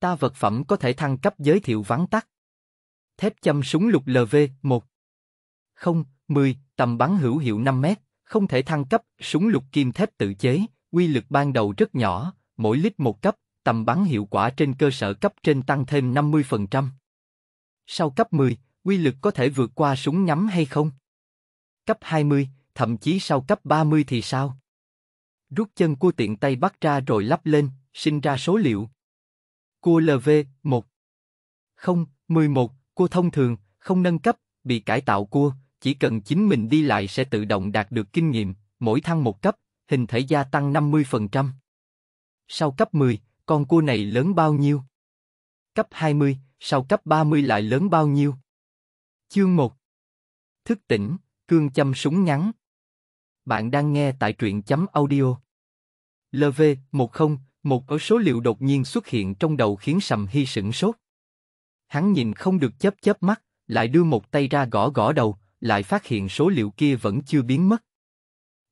Ta vật phẩm có thể thăng cấp giới thiệu vắn tắt. Thép châm súng lục LV-1. Không, 10, tầm bắn hữu hiệu 5 mét, không thể thăng cấp, súng lục kim thép tự chế, quy lực ban đầu rất nhỏ, mỗi lít một cấp, tầm bắn hiệu quả trên cơ sở cấp trên tăng thêm 50%. Sau cấp 10, quy lực có thể vượt qua súng nhắm hay không? Cấp 20, thậm chí sau cấp 30 thì sao? Rút chân cua tiện tay bắt ra rồi lắp lên, sinh ra số liệu. Cua LV, 1. 0, 11, cua thông thường, không nâng cấp, bị cải tạo cua, chỉ cần chính mình đi lại sẽ tự động đạt được kinh nghiệm, mỗi thăng một cấp, hình thể gia tăng 50%. Sau cấp 10, con cua này lớn bao nhiêu? Cấp 20, sau cấp 30 lại lớn bao nhiêu? Chương 1 Thức tỉnh, cương châm súng ngắn. Bạn đang nghe tại truyện chấm audio. LV10 một ở số liệu đột nhiên xuất hiện trong đầu khiến Sầm Hy sửng sốt. Hắn nhìn không được chớp chớp mắt, lại đưa một tay ra gõ gõ đầu, lại phát hiện số liệu kia vẫn chưa biến mất.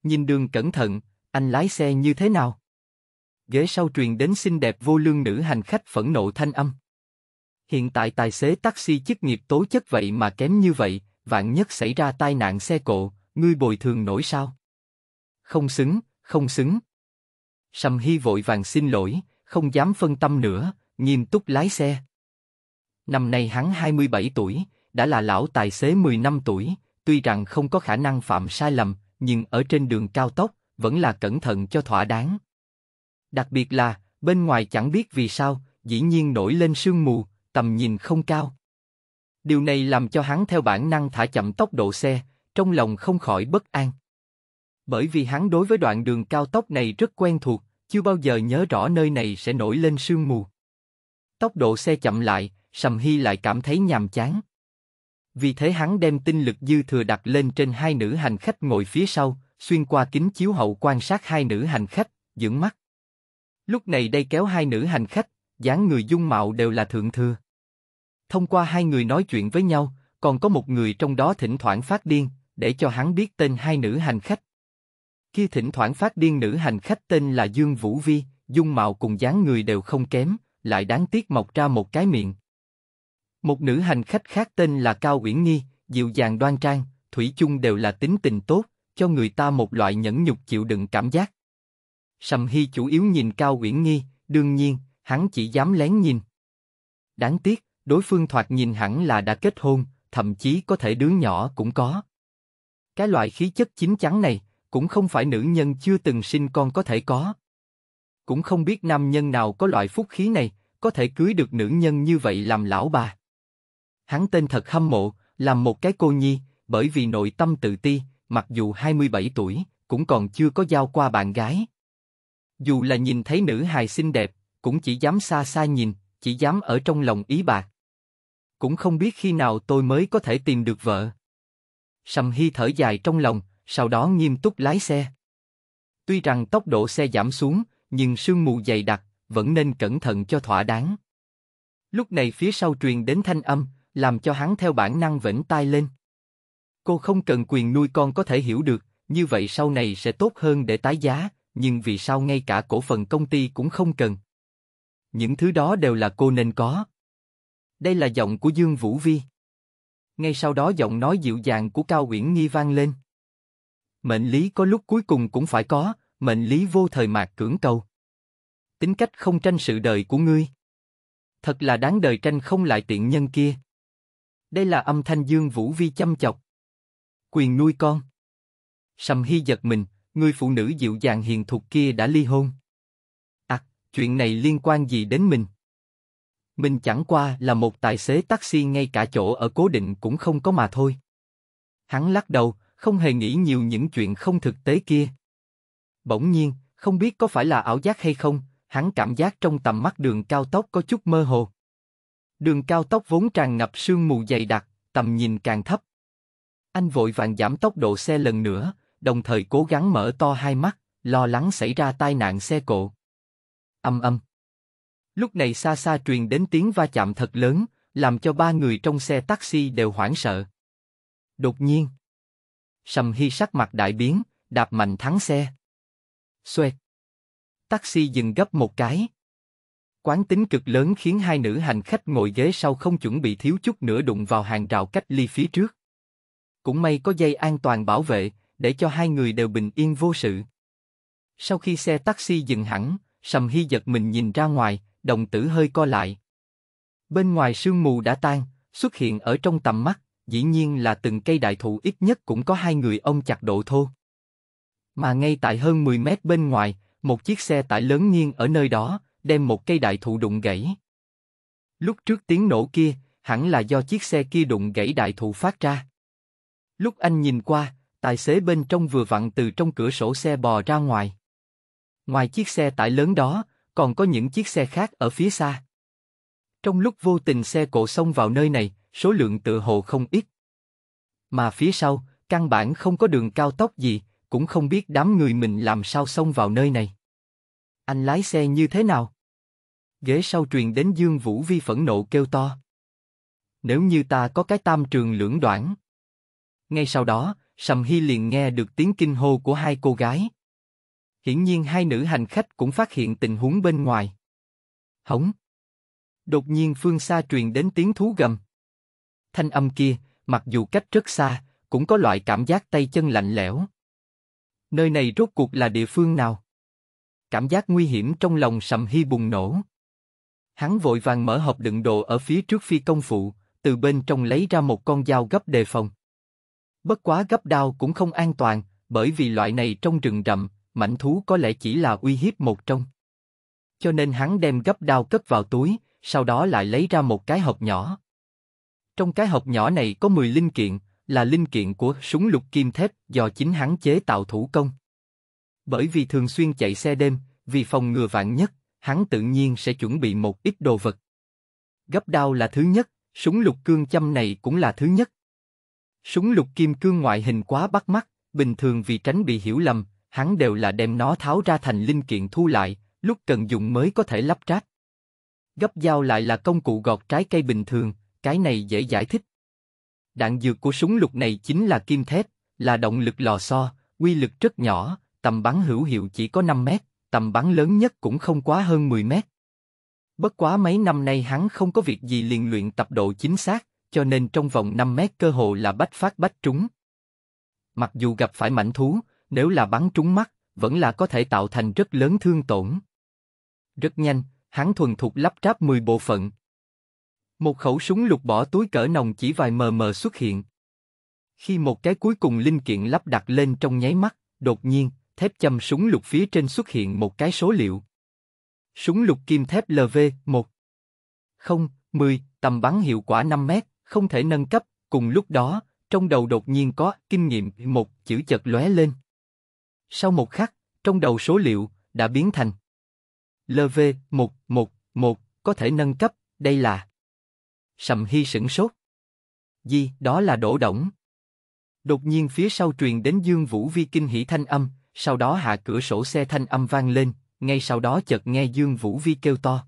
Nhìn đường cẩn thận, anh lái xe như thế nào? Ghế sau truyền đến xinh đẹp vô lương nữ hành khách phẫn nộ thanh âm. Hiện tại tài xế taxi chức nghiệp tố chất vậy mà kém như vậy, vạn nhất xảy ra tai nạn xe cộ, ngươi bồi thường nổi sao? Không xứng, không xứng. Sầm Hy vội vàng xin lỗi, không dám phân tâm nữa, nghiêm túc lái xe. Năm nay hắn 27 tuổi, đã là lão tài xế 10 năm tuổi, tuy rằng không có khả năng phạm sai lầm, nhưng ở trên đường cao tốc, vẫn là cẩn thận cho thỏa đáng. Đặc biệt là, bên ngoài chẳng biết vì sao, dĩ nhiên nổi lên sương mù, tầm nhìn không cao. Điều này làm cho hắn theo bản năng thả chậm tốc độ xe, trong lòng không khỏi bất an. Bởi vì hắn đối với đoạn đường cao tốc này rất quen thuộc, chưa bao giờ nhớ rõ nơi này sẽ nổi lên sương mù. Tốc độ xe chậm lại, Sầm Hy lại cảm thấy nhàm chán. Vì thế hắn đem tinh lực dư thừa đặt lên trên hai nữ hành khách ngồi phía sau, xuyên qua kính chiếu hậu quan sát hai nữ hành khách, dưỡng mắt. Lúc này đây kéo hai nữ hành khách, dáng người dung mạo đều là thượng thừa. Thông qua hai người nói chuyện với nhau, còn có một người trong đó thỉnh thoảng phát điên, để cho hắn biết tên hai nữ hành khách khi thỉnh thoảng phát điên nữ hành khách tên là Dương Vũ Vi, dung mạo cùng dáng người đều không kém, lại đáng tiếc mọc ra một cái miệng. Một nữ hành khách khác tên là Cao Uyển Nghi, dịu dàng đoan trang, thủy chung đều là tính tình tốt, cho người ta một loại nhẫn nhục chịu đựng cảm giác. Sầm Hy chủ yếu nhìn Cao Uyển Nghi, đương nhiên, hắn chỉ dám lén nhìn. Đáng tiếc, đối phương thoạt nhìn hẳn là đã kết hôn, thậm chí có thể đứa nhỏ cũng có. Cái loại khí chất chính chắn này, cũng không phải nữ nhân chưa từng sinh con có thể có. Cũng không biết nam nhân nào có loại phúc khí này, có thể cưới được nữ nhân như vậy làm lão bà. Hắn tên thật hâm mộ, làm một cái cô nhi, bởi vì nội tâm tự ti, mặc dù 27 tuổi, cũng còn chưa có giao qua bạn gái. Dù là nhìn thấy nữ hài xinh đẹp, cũng chỉ dám xa xa nhìn, chỉ dám ở trong lòng ý bạc. Cũng không biết khi nào tôi mới có thể tìm được vợ. Sầm Hy thở dài trong lòng, sau đó nghiêm túc lái xe. Tuy rằng tốc độ xe giảm xuống, nhưng sương mù dày đặc, vẫn nên cẩn thận cho thỏa đáng. Lúc này phía sau truyền đến thanh âm, làm cho hắn theo bản năng vẫn tai lên. Cô không cần quyền nuôi con có thể hiểu được, như vậy sau này sẽ tốt hơn để tái giá, nhưng vì sao ngay cả cổ phần công ty cũng không cần? Những thứ đó đều là cô nên có. Đây là giọng của Dương Vũ Vi. Ngay sau đó giọng nói dịu dàng của Cao Uyển Nghi vang lên. Mệnh lý có lúc cuối cùng cũng phải có, mệnh lý vô thời mạc cưỡng cầu. Tính cách không tranh sự đời của ngươi. Thật là đáng đời tranh không lại tiện nhân kia. Đây là âm thanh dương vũ vi chăm chọc. Quyền nuôi con. Sầm hy giật mình, người phụ nữ dịu dàng hiền thục kia đã ly hôn. À, chuyện này liên quan gì đến mình? Mình chẳng qua là một tài xế taxi ngay cả chỗ ở cố định cũng không có mà thôi. Hắn lắc đầu, không hề nghĩ nhiều những chuyện không thực tế kia. Bỗng nhiên, không biết có phải là ảo giác hay không, hắn cảm giác trong tầm mắt đường cao tốc có chút mơ hồ. Đường cao tốc vốn tràn ngập sương mù dày đặc, tầm nhìn càng thấp. Anh vội vàng giảm tốc độ xe lần nữa, đồng thời cố gắng mở to hai mắt, lo lắng xảy ra tai nạn xe cộ. Âm âm. Lúc này xa xa truyền đến tiếng va chạm thật lớn, làm cho ba người trong xe taxi đều hoảng sợ. Đột nhiên, Sầm Hy sắc mặt đại biến, đạp mạnh thắng xe. Xoẹt. Taxi dừng gấp một cái. Quán tính cực lớn khiến hai nữ hành khách ngồi ghế sau không chuẩn bị thiếu chút nữa đụng vào hàng rào cách ly phía trước. Cũng may có dây an toàn bảo vệ, để cho hai người đều bình yên vô sự. Sau khi xe taxi dừng hẳn, Sầm Hy giật mình nhìn ra ngoài, đồng tử hơi co lại. Bên ngoài sương mù đã tan, xuất hiện ở trong tầm mắt dĩ nhiên là từng cây đại thụ ít nhất cũng có hai người ông chặt độ thô. Mà ngay tại hơn 10 mét bên ngoài, một chiếc xe tải lớn nghiêng ở nơi đó, đem một cây đại thụ đụng gãy. Lúc trước tiếng nổ kia, hẳn là do chiếc xe kia đụng gãy đại thụ phát ra. Lúc anh nhìn qua, tài xế bên trong vừa vặn từ trong cửa sổ xe bò ra ngoài. Ngoài chiếc xe tải lớn đó, còn có những chiếc xe khác ở phía xa. Trong lúc vô tình xe cộ xông vào nơi này, số lượng tự hồ không ít. Mà phía sau, căn bản không có đường cao tốc gì, cũng không biết đám người mình làm sao xông vào nơi này. Anh lái xe như thế nào? Ghế sau truyền đến Dương Vũ Vi phẫn nộ kêu to. Nếu như ta có cái tam trường lưỡng đoạn. Ngay sau đó, Sầm Hy liền nghe được tiếng kinh hô của hai cô gái. Hiển nhiên hai nữ hành khách cũng phát hiện tình huống bên ngoài. Hống! Đột nhiên phương xa truyền đến tiếng thú gầm thanh âm kia, mặc dù cách rất xa, cũng có loại cảm giác tay chân lạnh lẽo. Nơi này rốt cuộc là địa phương nào? Cảm giác nguy hiểm trong lòng sầm hy bùng nổ. Hắn vội vàng mở hộp đựng đồ ở phía trước phi công phụ, từ bên trong lấy ra một con dao gấp đề phòng. Bất quá gấp đao cũng không an toàn, bởi vì loại này trong rừng rậm, mảnh thú có lẽ chỉ là uy hiếp một trong. Cho nên hắn đem gấp đao cất vào túi, sau đó lại lấy ra một cái hộp nhỏ. Trong cái hộp nhỏ này có 10 linh kiện, là linh kiện của súng lục kim thép do chính hắn chế tạo thủ công. Bởi vì thường xuyên chạy xe đêm, vì phòng ngừa vạn nhất, hắn tự nhiên sẽ chuẩn bị một ít đồ vật. Gấp đao là thứ nhất, súng lục cương châm này cũng là thứ nhất. Súng lục kim cương ngoại hình quá bắt mắt, bình thường vì tránh bị hiểu lầm, hắn đều là đem nó tháo ra thành linh kiện thu lại, lúc cần dùng mới có thể lắp ráp. Gấp dao lại là công cụ gọt trái cây bình thường, cái này dễ giải thích. Đạn dược của súng lục này chính là kim thép, là động lực lò xo, quy lực rất nhỏ, tầm bắn hữu hiệu chỉ có 5 mét, tầm bắn lớn nhất cũng không quá hơn 10 mét. Bất quá mấy năm nay hắn không có việc gì liền luyện tập độ chính xác, cho nên trong vòng 5 mét cơ hồ là bách phát bách trúng. Mặc dù gặp phải mảnh thú, nếu là bắn trúng mắt, vẫn là có thể tạo thành rất lớn thương tổn. Rất nhanh, hắn thuần thục lắp ráp 10 bộ phận, một khẩu súng lục bỏ túi cỡ nòng chỉ vài mờ mờ xuất hiện. Khi một cái cuối cùng linh kiện lắp đặt lên trong nháy mắt, đột nhiên, thép châm súng lục phía trên xuất hiện một cái số liệu. Súng lục kim thép LV-1 không, 10, tầm bắn hiệu quả 5 mét, không thể nâng cấp, cùng lúc đó, trong đầu đột nhiên có kinh nghiệm một chữ chật lóe lên. Sau một khắc, trong đầu số liệu đã biến thành LV111 có thể nâng cấp, đây là Sầm Hy sửng sốt. di đó là đổ động. Đột nhiên phía sau truyền đến Dương Vũ Vi kinh hỉ thanh âm, sau đó hạ cửa sổ xe thanh âm vang lên, ngay sau đó chợt nghe Dương Vũ Vi kêu to.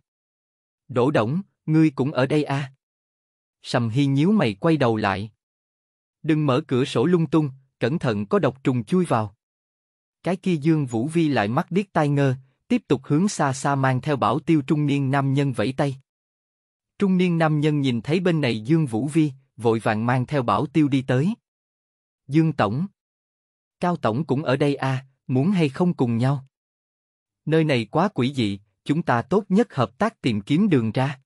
Đổ động, ngươi cũng ở đây à? Sầm Hy nhíu mày quay đầu lại. Đừng mở cửa sổ lung tung, cẩn thận có độc trùng chui vào. Cái kia Dương Vũ Vi lại mắt điếc tai ngơ, tiếp tục hướng xa xa mang theo bảo tiêu trung niên nam nhân vẫy tay. Trung niên nam nhân nhìn thấy bên này Dương Vũ Vi, vội vàng mang theo bảo tiêu đi tới. Dương Tổng. Cao Tổng cũng ở đây à, muốn hay không cùng nhau? Nơi này quá quỷ dị, chúng ta tốt nhất hợp tác tìm kiếm đường ra.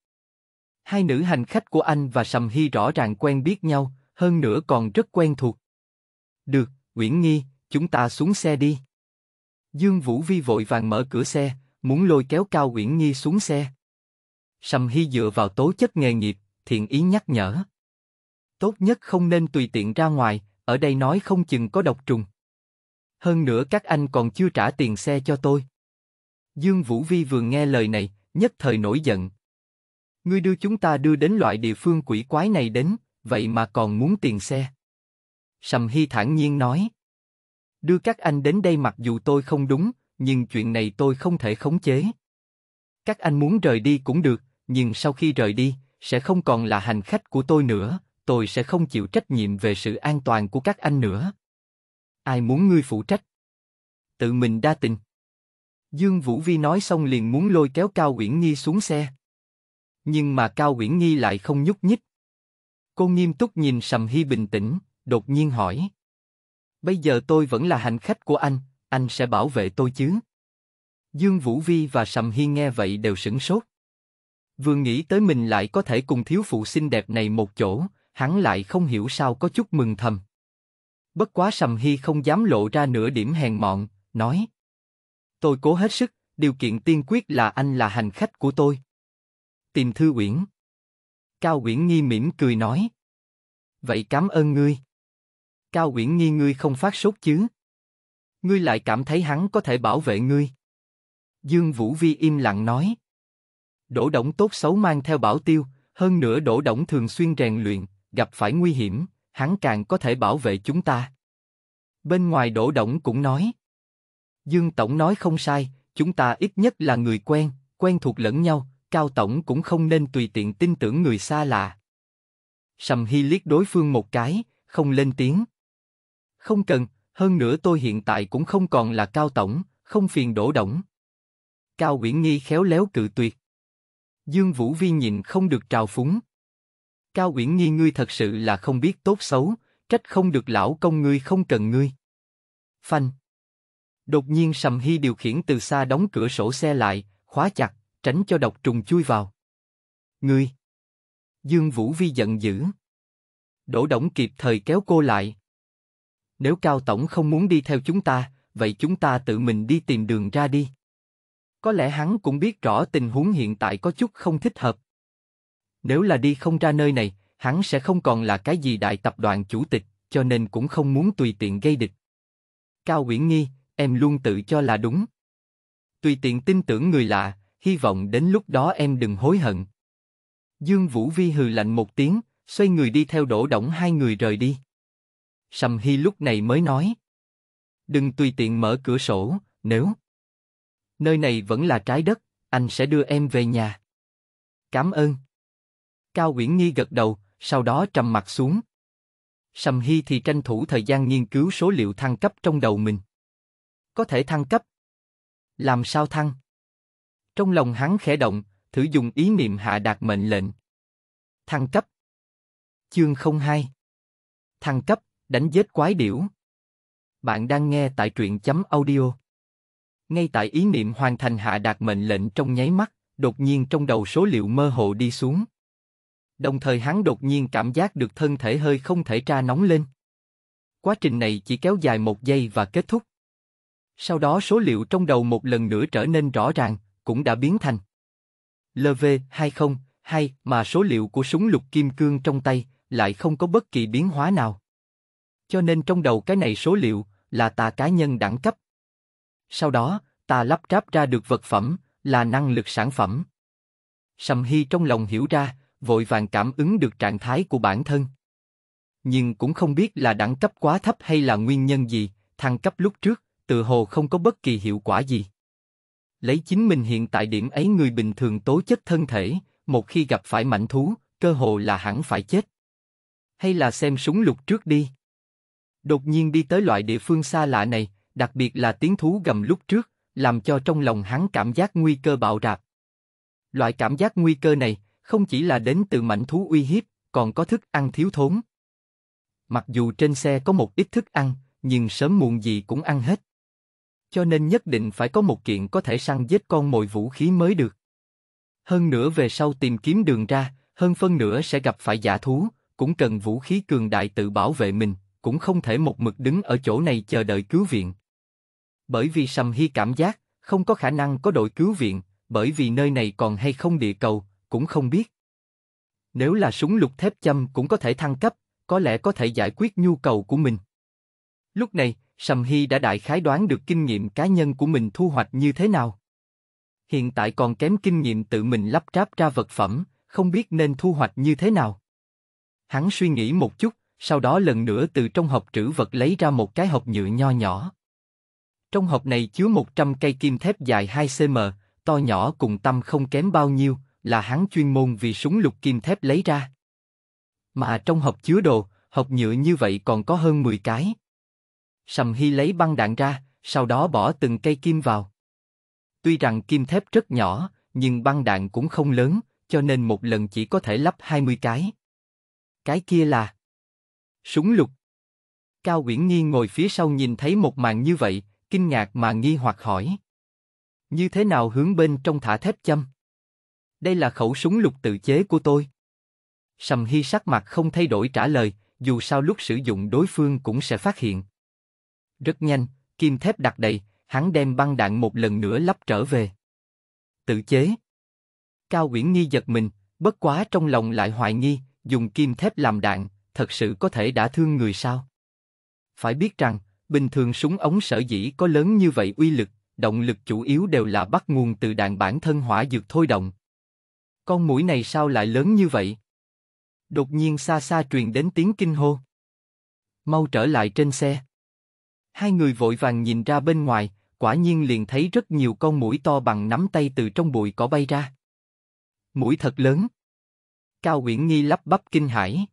Hai nữ hành khách của anh và Sầm Hy rõ ràng quen biết nhau, hơn nữa còn rất quen thuộc. Được, Nguyễn Nghi, chúng ta xuống xe đi. Dương Vũ Vi vội vàng mở cửa xe, muốn lôi kéo Cao Uyển Nghi xuống xe. Sầm Hy dựa vào tố chất nghề nghiệp, thiện ý nhắc nhở. Tốt nhất không nên tùy tiện ra ngoài, ở đây nói không chừng có độc trùng. Hơn nữa các anh còn chưa trả tiền xe cho tôi. Dương Vũ Vi vừa nghe lời này, nhất thời nổi giận. Ngươi đưa chúng ta đưa đến loại địa phương quỷ quái này đến, vậy mà còn muốn tiền xe. Sầm Hy thản nhiên nói. Đưa các anh đến đây mặc dù tôi không đúng, nhưng chuyện này tôi không thể khống chế. Các anh muốn rời đi cũng được, nhưng sau khi rời đi, sẽ không còn là hành khách của tôi nữa, tôi sẽ không chịu trách nhiệm về sự an toàn của các anh nữa. Ai muốn ngươi phụ trách? Tự mình đa tình. Dương Vũ Vi nói xong liền muốn lôi kéo Cao Uyển Nhi xuống xe. Nhưng mà Cao Uyển Nhi lại không nhúc nhích. Cô nghiêm túc nhìn Sầm Hy bình tĩnh, đột nhiên hỏi. Bây giờ tôi vẫn là hành khách của anh, anh sẽ bảo vệ tôi chứ? Dương Vũ Vi và Sầm Hy nghe vậy đều sửng sốt. Vừa nghĩ tới mình lại có thể cùng thiếu phụ xinh đẹp này một chỗ, hắn lại không hiểu sao có chút mừng thầm. Bất quá Sầm Hy không dám lộ ra nửa điểm hèn mọn, nói. Tôi cố hết sức, điều kiện tiên quyết là anh là hành khách của tôi. Tìm Thư Uyển. Cao Uyển Nghi mỉm cười nói. Vậy cảm ơn ngươi. Cao Uyển Nghi ngươi không phát sốt chứ. Ngươi lại cảm thấy hắn có thể bảo vệ ngươi. Dương Vũ Vi im lặng nói. Đỗ Đổng tốt xấu mang theo bảo tiêu, hơn nữa Đỗ Đổng thường xuyên rèn luyện, gặp phải nguy hiểm, hắn càng có thể bảo vệ chúng ta. Bên ngoài Đỗ Đổng cũng nói. Dương Tổng nói không sai, chúng ta ít nhất là người quen, quen thuộc lẫn nhau, Cao Tổng cũng không nên tùy tiện tin tưởng người xa lạ. Sầm Hy liếc đối phương một cái, không lên tiếng. Không cần, hơn nữa tôi hiện tại cũng không còn là Cao Tổng, không phiền Đỗ Đổng. Cao Uyển Nghi khéo léo cự tuyệt. Dương Vũ Vi nhìn không được trào phúng. Cao Uyển Nhi ngươi thật sự là không biết tốt xấu, trách không được lão công ngươi không cần ngươi. Phanh. Đột nhiên Sầm Hy điều khiển từ xa đóng cửa sổ xe lại, khóa chặt, tránh cho độc trùng chui vào. Ngươi. Dương Vũ Vi giận dữ. Đỗ Đổng kịp thời kéo cô lại. Nếu Cao Tổng không muốn đi theo chúng ta, vậy chúng ta tự mình đi tìm đường ra đi. Có lẽ hắn cũng biết rõ tình huống hiện tại có chút không thích hợp. Nếu là đi không ra nơi này, hắn sẽ không còn là cái gì đại tập đoàn chủ tịch, cho nên cũng không muốn tùy tiện gây địch. Cao Uyển Nghi, em luôn tự cho là đúng. Tùy tiện tin tưởng người lạ, hy vọng đến lúc đó em đừng hối hận. Dương Vũ Vi hừ lạnh một tiếng, xoay người đi theo đổ động hai người rời đi. Sầm Hy lúc này mới nói. Đừng tùy tiện mở cửa sổ, nếu nơi này vẫn là trái đất, anh sẽ đưa em về nhà. Cảm ơn. Cao Uyển Nhi gật đầu, sau đó trầm mặt xuống. Sầm Hy thì tranh thủ thời gian nghiên cứu số liệu thăng cấp trong đầu mình. Có thể thăng cấp. Làm sao thăng? Trong lòng hắn khẽ động, thử dùng ý niệm hạ đạt mệnh lệnh. Thăng cấp. Chương 02 Thăng cấp, đánh giết quái điểu. Bạn đang nghe tại truyện chấm audio. Ngay tại ý niệm hoàn thành hạ đạt mệnh lệnh trong nháy mắt, đột nhiên trong đầu số liệu mơ hồ đi xuống. Đồng thời hắn đột nhiên cảm giác được thân thể hơi không thể tra nóng lên. Quá trình này chỉ kéo dài một giây và kết thúc. Sau đó số liệu trong đầu một lần nữa trở nên rõ ràng, cũng đã biến thành. LV-20, 2 mà số liệu của súng lục kim cương trong tay lại không có bất kỳ biến hóa nào. Cho nên trong đầu cái này số liệu là tà cá nhân đẳng cấp, sau đó, ta lắp ráp ra được vật phẩm, là năng lực sản phẩm. Sầm Hy trong lòng hiểu ra, vội vàng cảm ứng được trạng thái của bản thân. Nhưng cũng không biết là đẳng cấp quá thấp hay là nguyên nhân gì, thăng cấp lúc trước, tự hồ không có bất kỳ hiệu quả gì. Lấy chính mình hiện tại điểm ấy người bình thường tố chất thân thể, một khi gặp phải mạnh thú, cơ hồ là hẳn phải chết. Hay là xem súng lục trước đi. Đột nhiên đi tới loại địa phương xa lạ này, đặc biệt là tiếng thú gầm lúc trước, làm cho trong lòng hắn cảm giác nguy cơ bạo rạp. Loại cảm giác nguy cơ này không chỉ là đến từ mảnh thú uy hiếp, còn có thức ăn thiếu thốn. Mặc dù trên xe có một ít thức ăn, nhưng sớm muộn gì cũng ăn hết. Cho nên nhất định phải có một kiện có thể săn giết con mồi vũ khí mới được. Hơn nữa về sau tìm kiếm đường ra, hơn phân nữa sẽ gặp phải giả thú, cũng cần vũ khí cường đại tự bảo vệ mình, cũng không thể một mực đứng ở chỗ này chờ đợi cứu viện bởi vì Sầm Hy cảm giác không có khả năng có đội cứu viện, bởi vì nơi này còn hay không địa cầu, cũng không biết. Nếu là súng lục thép châm cũng có thể thăng cấp, có lẽ có thể giải quyết nhu cầu của mình. Lúc này, Sầm Hy đã đại khái đoán được kinh nghiệm cá nhân của mình thu hoạch như thế nào. Hiện tại còn kém kinh nghiệm tự mình lắp ráp ra vật phẩm, không biết nên thu hoạch như thế nào. Hắn suy nghĩ một chút, sau đó lần nữa từ trong hộp trữ vật lấy ra một cái hộp nhựa nho nhỏ. Trong hộp này chứa 100 cây kim thép dài 2cm, to nhỏ cùng tâm không kém bao nhiêu, là hắn chuyên môn vì súng lục kim thép lấy ra. Mà trong hộp chứa đồ, hộp nhựa như vậy còn có hơn 10 cái. Sầm Hy lấy băng đạn ra, sau đó bỏ từng cây kim vào. Tuy rằng kim thép rất nhỏ, nhưng băng đạn cũng không lớn, cho nên một lần chỉ có thể lắp 20 cái. Cái kia là súng lục. Cao Uyển Nhi ngồi phía sau nhìn thấy một màn như vậy, kinh ngạc mà nghi hoặc hỏi. Như thế nào hướng bên trong thả thép châm? Đây là khẩu súng lục tự chế của tôi. Sầm Hy sắc mặt không thay đổi trả lời, dù sao lúc sử dụng đối phương cũng sẽ phát hiện. Rất nhanh, kim thép đặt đầy, hắn đem băng đạn một lần nữa lắp trở về. Tự chế. Cao Uyển Nghi giật mình, bất quá trong lòng lại hoài nghi, dùng kim thép làm đạn, thật sự có thể đã thương người sao? Phải biết rằng, Bình thường súng ống sở dĩ có lớn như vậy uy lực, động lực chủ yếu đều là bắt nguồn từ đạn bản thân hỏa dược thôi động. Con mũi này sao lại lớn như vậy? Đột nhiên xa xa truyền đến tiếng kinh hô. Mau trở lại trên xe. Hai người vội vàng nhìn ra bên ngoài, quả nhiên liền thấy rất nhiều con mũi to bằng nắm tay từ trong bụi cỏ bay ra. Mũi thật lớn. Cao Uyển Nghi lắp bắp kinh hãi.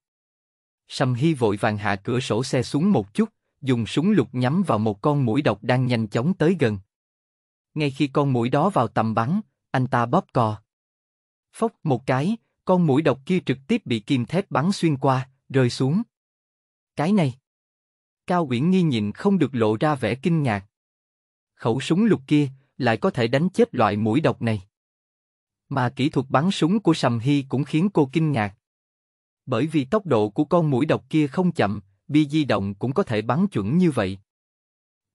Sầm Hy vội vàng hạ cửa sổ xe xuống một chút, dùng súng lục nhắm vào một con mũi độc đang nhanh chóng tới gần. Ngay khi con mũi đó vào tầm bắn, anh ta bóp cò. Phốc một cái, con mũi độc kia trực tiếp bị kim thép bắn xuyên qua, rơi xuống. Cái này. Cao Uyển Nghi nhìn không được lộ ra vẻ kinh ngạc. Khẩu súng lục kia lại có thể đánh chết loại mũi độc này. Mà kỹ thuật bắn súng của Sầm Hy cũng khiến cô kinh ngạc. Bởi vì tốc độ của con mũi độc kia không chậm, bia di động cũng có thể bắn chuẩn như vậy.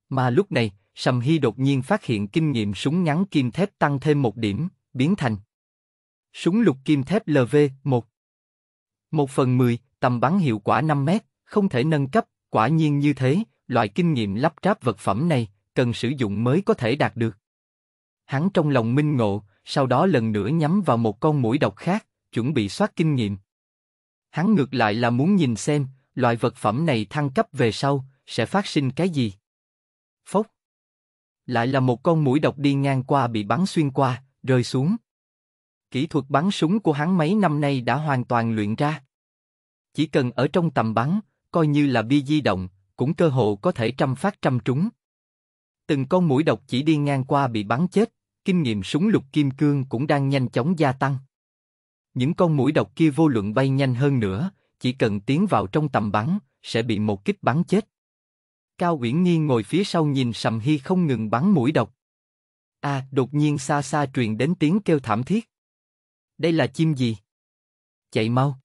Mà lúc này, Sầm Hy đột nhiên phát hiện kinh nghiệm súng ngắn kim thép tăng thêm một điểm, biến thành súng lục kim thép LV-1. Một phần mười, tầm bắn hiệu quả 5 mét, không thể nâng cấp, quả nhiên như thế, loại kinh nghiệm lắp ráp vật phẩm này, cần sử dụng mới có thể đạt được. Hắn trong lòng minh ngộ, sau đó lần nữa nhắm vào một con mũi độc khác, chuẩn bị soát kinh nghiệm. Hắn ngược lại là muốn nhìn xem, loại vật phẩm này thăng cấp về sau, sẽ phát sinh cái gì? Phốc. Lại là một con mũi độc đi ngang qua bị bắn xuyên qua, rơi xuống. Kỹ thuật bắn súng của hắn mấy năm nay đã hoàn toàn luyện ra. Chỉ cần ở trong tầm bắn, coi như là bi di động, cũng cơ hội có thể trăm phát trăm trúng. Từng con mũi độc chỉ đi ngang qua bị bắn chết, kinh nghiệm súng lục kim cương cũng đang nhanh chóng gia tăng. Những con mũi độc kia vô luận bay nhanh hơn nữa, chỉ cần tiến vào trong tầm bắn, sẽ bị một kích bắn chết. Cao Uyển Nhi ngồi phía sau nhìn Sầm Hy không ngừng bắn mũi độc. A, à, đột nhiên xa xa truyền đến tiếng kêu thảm thiết. Đây là chim gì? Chạy mau.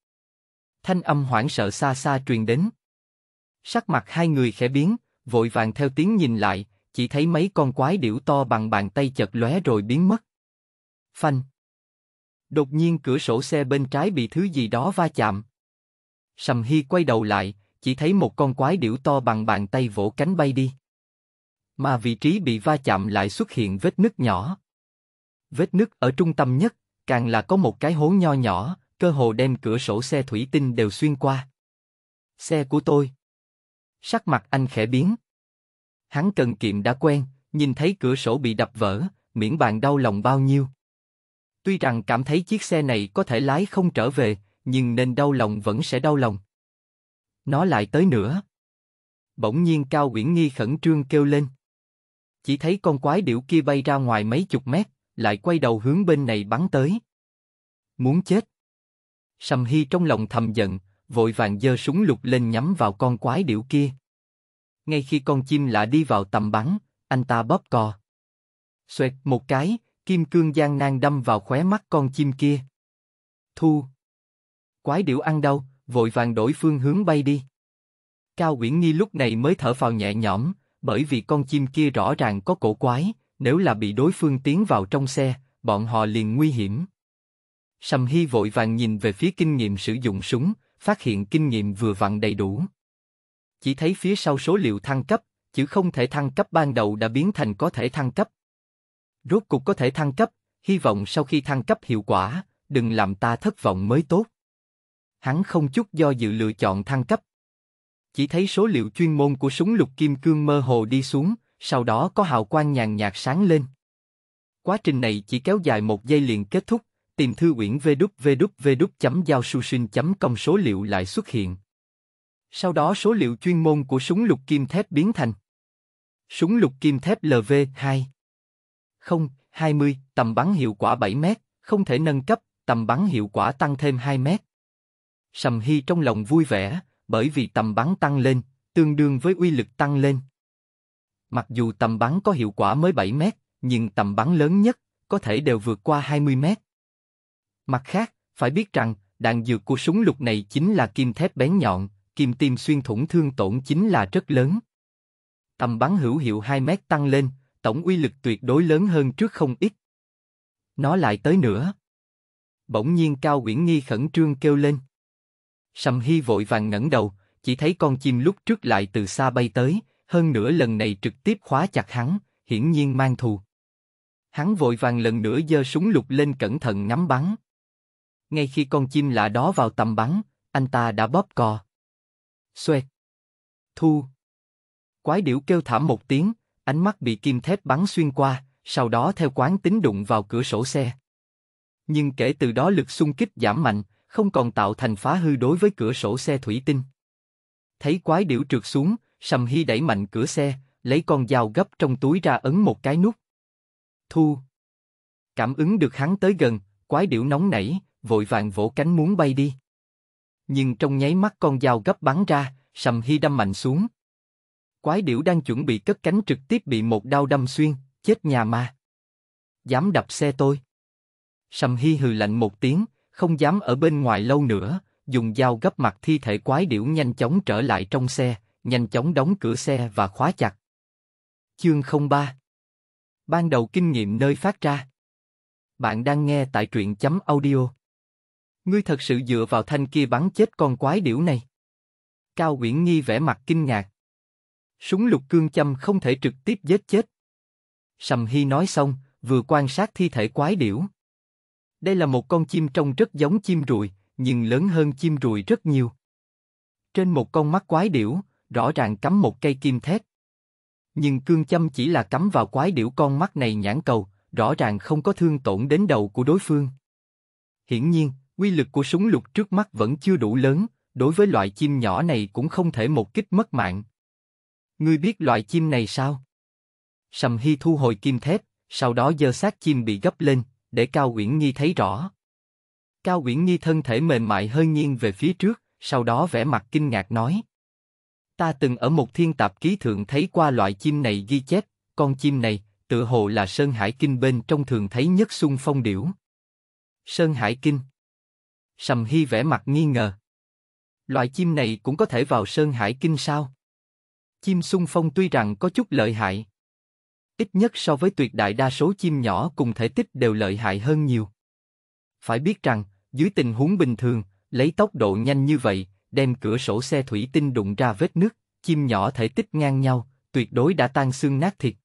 Thanh âm hoảng sợ xa xa truyền đến. Sắc mặt hai người khẽ biến, vội vàng theo tiếng nhìn lại, chỉ thấy mấy con quái điểu to bằng bàn tay chật lóe rồi biến mất. Phanh. Đột nhiên cửa sổ xe bên trái bị thứ gì đó va chạm. Sầm Hy quay đầu lại, chỉ thấy một con quái điểu to bằng bàn tay vỗ cánh bay đi. Mà vị trí bị va chạm lại xuất hiện vết nứt nhỏ. Vết nứt ở trung tâm nhất, càng là có một cái hố nho nhỏ, cơ hồ đem cửa sổ xe thủy tinh đều xuyên qua. Xe của tôi. Sắc mặt anh khẽ biến. Hắn cần kiệm đã quen, nhìn thấy cửa sổ bị đập vỡ, miễn bàn đau lòng bao nhiêu. Tuy rằng cảm thấy chiếc xe này có thể lái không trở về, nhưng nên đau lòng vẫn sẽ đau lòng. Nó lại tới nữa. Bỗng nhiên Cao Uyển Nghi khẩn trương kêu lên. Chỉ thấy con quái điểu kia bay ra ngoài mấy chục mét, lại quay đầu hướng bên này bắn tới. Muốn chết. Sầm Hy trong lòng thầm giận, vội vàng giơ súng lục lên nhắm vào con quái điểu kia. Ngay khi con chim lạ đi vào tầm bắn, anh ta bóp cò. Xoẹt một cái, kim cương gian nan đâm vào khóe mắt con chim kia. Thu quái điểu ăn đâu, vội vàng đổi phương hướng bay đi. Cao Uyển Nghi lúc này mới thở phào nhẹ nhõm, bởi vì con chim kia rõ ràng có cổ quái, nếu là bị đối phương tiến vào trong xe, bọn họ liền nguy hiểm. Sầm Hy vội vàng nhìn về phía kinh nghiệm sử dụng súng, phát hiện kinh nghiệm vừa vặn đầy đủ. Chỉ thấy phía sau số liệu thăng cấp, chứ không thể thăng cấp ban đầu đã biến thành có thể thăng cấp. Rốt cục có thể thăng cấp, hy vọng sau khi thăng cấp hiệu quả, đừng làm ta thất vọng mới tốt hắn không chút do dự lựa chọn thăng cấp. Chỉ thấy số liệu chuyên môn của súng lục kim cương mơ hồ đi xuống, sau đó có hào quang nhàn nhạt sáng lên. Quá trình này chỉ kéo dài một giây liền kết thúc, tìm thư uyển www.giao số liệu lại xuất hiện. Sau đó số liệu chuyên môn của súng lục kim thép biến thành Súng lục kim thép LV2 không 20, tầm bắn hiệu quả 7 m không thể nâng cấp, tầm bắn hiệu quả tăng thêm 2 m Sầm Hy trong lòng vui vẻ, bởi vì tầm bắn tăng lên, tương đương với uy lực tăng lên. Mặc dù tầm bắn có hiệu quả mới 7 mét, nhưng tầm bắn lớn nhất có thể đều vượt qua 20 mét. Mặt khác, phải biết rằng, đạn dược của súng lục này chính là kim thép bén nhọn, kim tiêm xuyên thủng thương tổn chính là rất lớn. Tầm bắn hữu hiệu 2 mét tăng lên, tổng uy lực tuyệt đối lớn hơn trước không ít. Nó lại tới nữa. Bỗng nhiên Cao Uyển Nghi khẩn trương kêu lên. Sầm Hy vội vàng ngẩng đầu, chỉ thấy con chim lúc trước lại từ xa bay tới, hơn nữa lần này trực tiếp khóa chặt hắn, hiển nhiên mang thù. Hắn vội vàng lần nữa giơ súng lục lên cẩn thận ngắm bắn. Ngay khi con chim lạ đó vào tầm bắn, anh ta đã bóp cò. Xoẹt. Thu. Quái điểu kêu thảm một tiếng, ánh mắt bị kim thép bắn xuyên qua, sau đó theo quán tính đụng vào cửa sổ xe. Nhưng kể từ đó lực xung kích giảm mạnh, không còn tạo thành phá hư đối với cửa sổ xe thủy tinh. Thấy quái điểu trượt xuống, Sầm Hy đẩy mạnh cửa xe, lấy con dao gấp trong túi ra ấn một cái nút. Thu. Cảm ứng được hắn tới gần, quái điểu nóng nảy, vội vàng vỗ cánh muốn bay đi. Nhưng trong nháy mắt con dao gấp bắn ra, Sầm Hy đâm mạnh xuống. Quái điểu đang chuẩn bị cất cánh trực tiếp bị một đao đâm xuyên, chết nhà ma. Dám đập xe tôi. Sầm Hy hừ lạnh một tiếng, không dám ở bên ngoài lâu nữa, dùng dao gấp mặt thi thể quái điểu nhanh chóng trở lại trong xe, nhanh chóng đóng cửa xe và khóa chặt. Chương 03 Ban đầu kinh nghiệm nơi phát ra Bạn đang nghe tại truyện chấm audio Ngươi thật sự dựa vào thanh kia bắn chết con quái điểu này. Cao Uyển Nghi vẻ mặt kinh ngạc. Súng lục cương châm không thể trực tiếp giết chết. Sầm Hy nói xong, vừa quan sát thi thể quái điểu đây là một con chim trông rất giống chim ruồi, nhưng lớn hơn chim ruồi rất nhiều. Trên một con mắt quái điểu, rõ ràng cắm một cây kim thép. Nhưng cương châm chỉ là cắm vào quái điểu con mắt này nhãn cầu, rõ ràng không có thương tổn đến đầu của đối phương. Hiển nhiên, quy lực của súng lục trước mắt vẫn chưa đủ lớn, đối với loại chim nhỏ này cũng không thể một kích mất mạng. Ngươi biết loại chim này sao? Sầm Hy thu hồi kim thép, sau đó dơ xác chim bị gấp lên, để Cao Uyển Nhi thấy rõ. Cao Uyển Nhi thân thể mềm mại hơi nghiêng về phía trước, sau đó vẻ mặt kinh ngạc nói. Ta từng ở một thiên tạp ký thượng thấy qua loại chim này ghi chép, con chim này, tựa hồ là Sơn Hải Kinh bên trong thường thấy nhất xung phong điểu. Sơn Hải Kinh Sầm Hy vẻ mặt nghi ngờ. Loại chim này cũng có thể vào Sơn Hải Kinh sao? Chim xung phong tuy rằng có chút lợi hại, ít nhất so với tuyệt đại đa số chim nhỏ cùng thể tích đều lợi hại hơn nhiều. Phải biết rằng, dưới tình huống bình thường, lấy tốc độ nhanh như vậy, đem cửa sổ xe thủy tinh đụng ra vết nước, chim nhỏ thể tích ngang nhau, tuyệt đối đã tan xương nát thịt.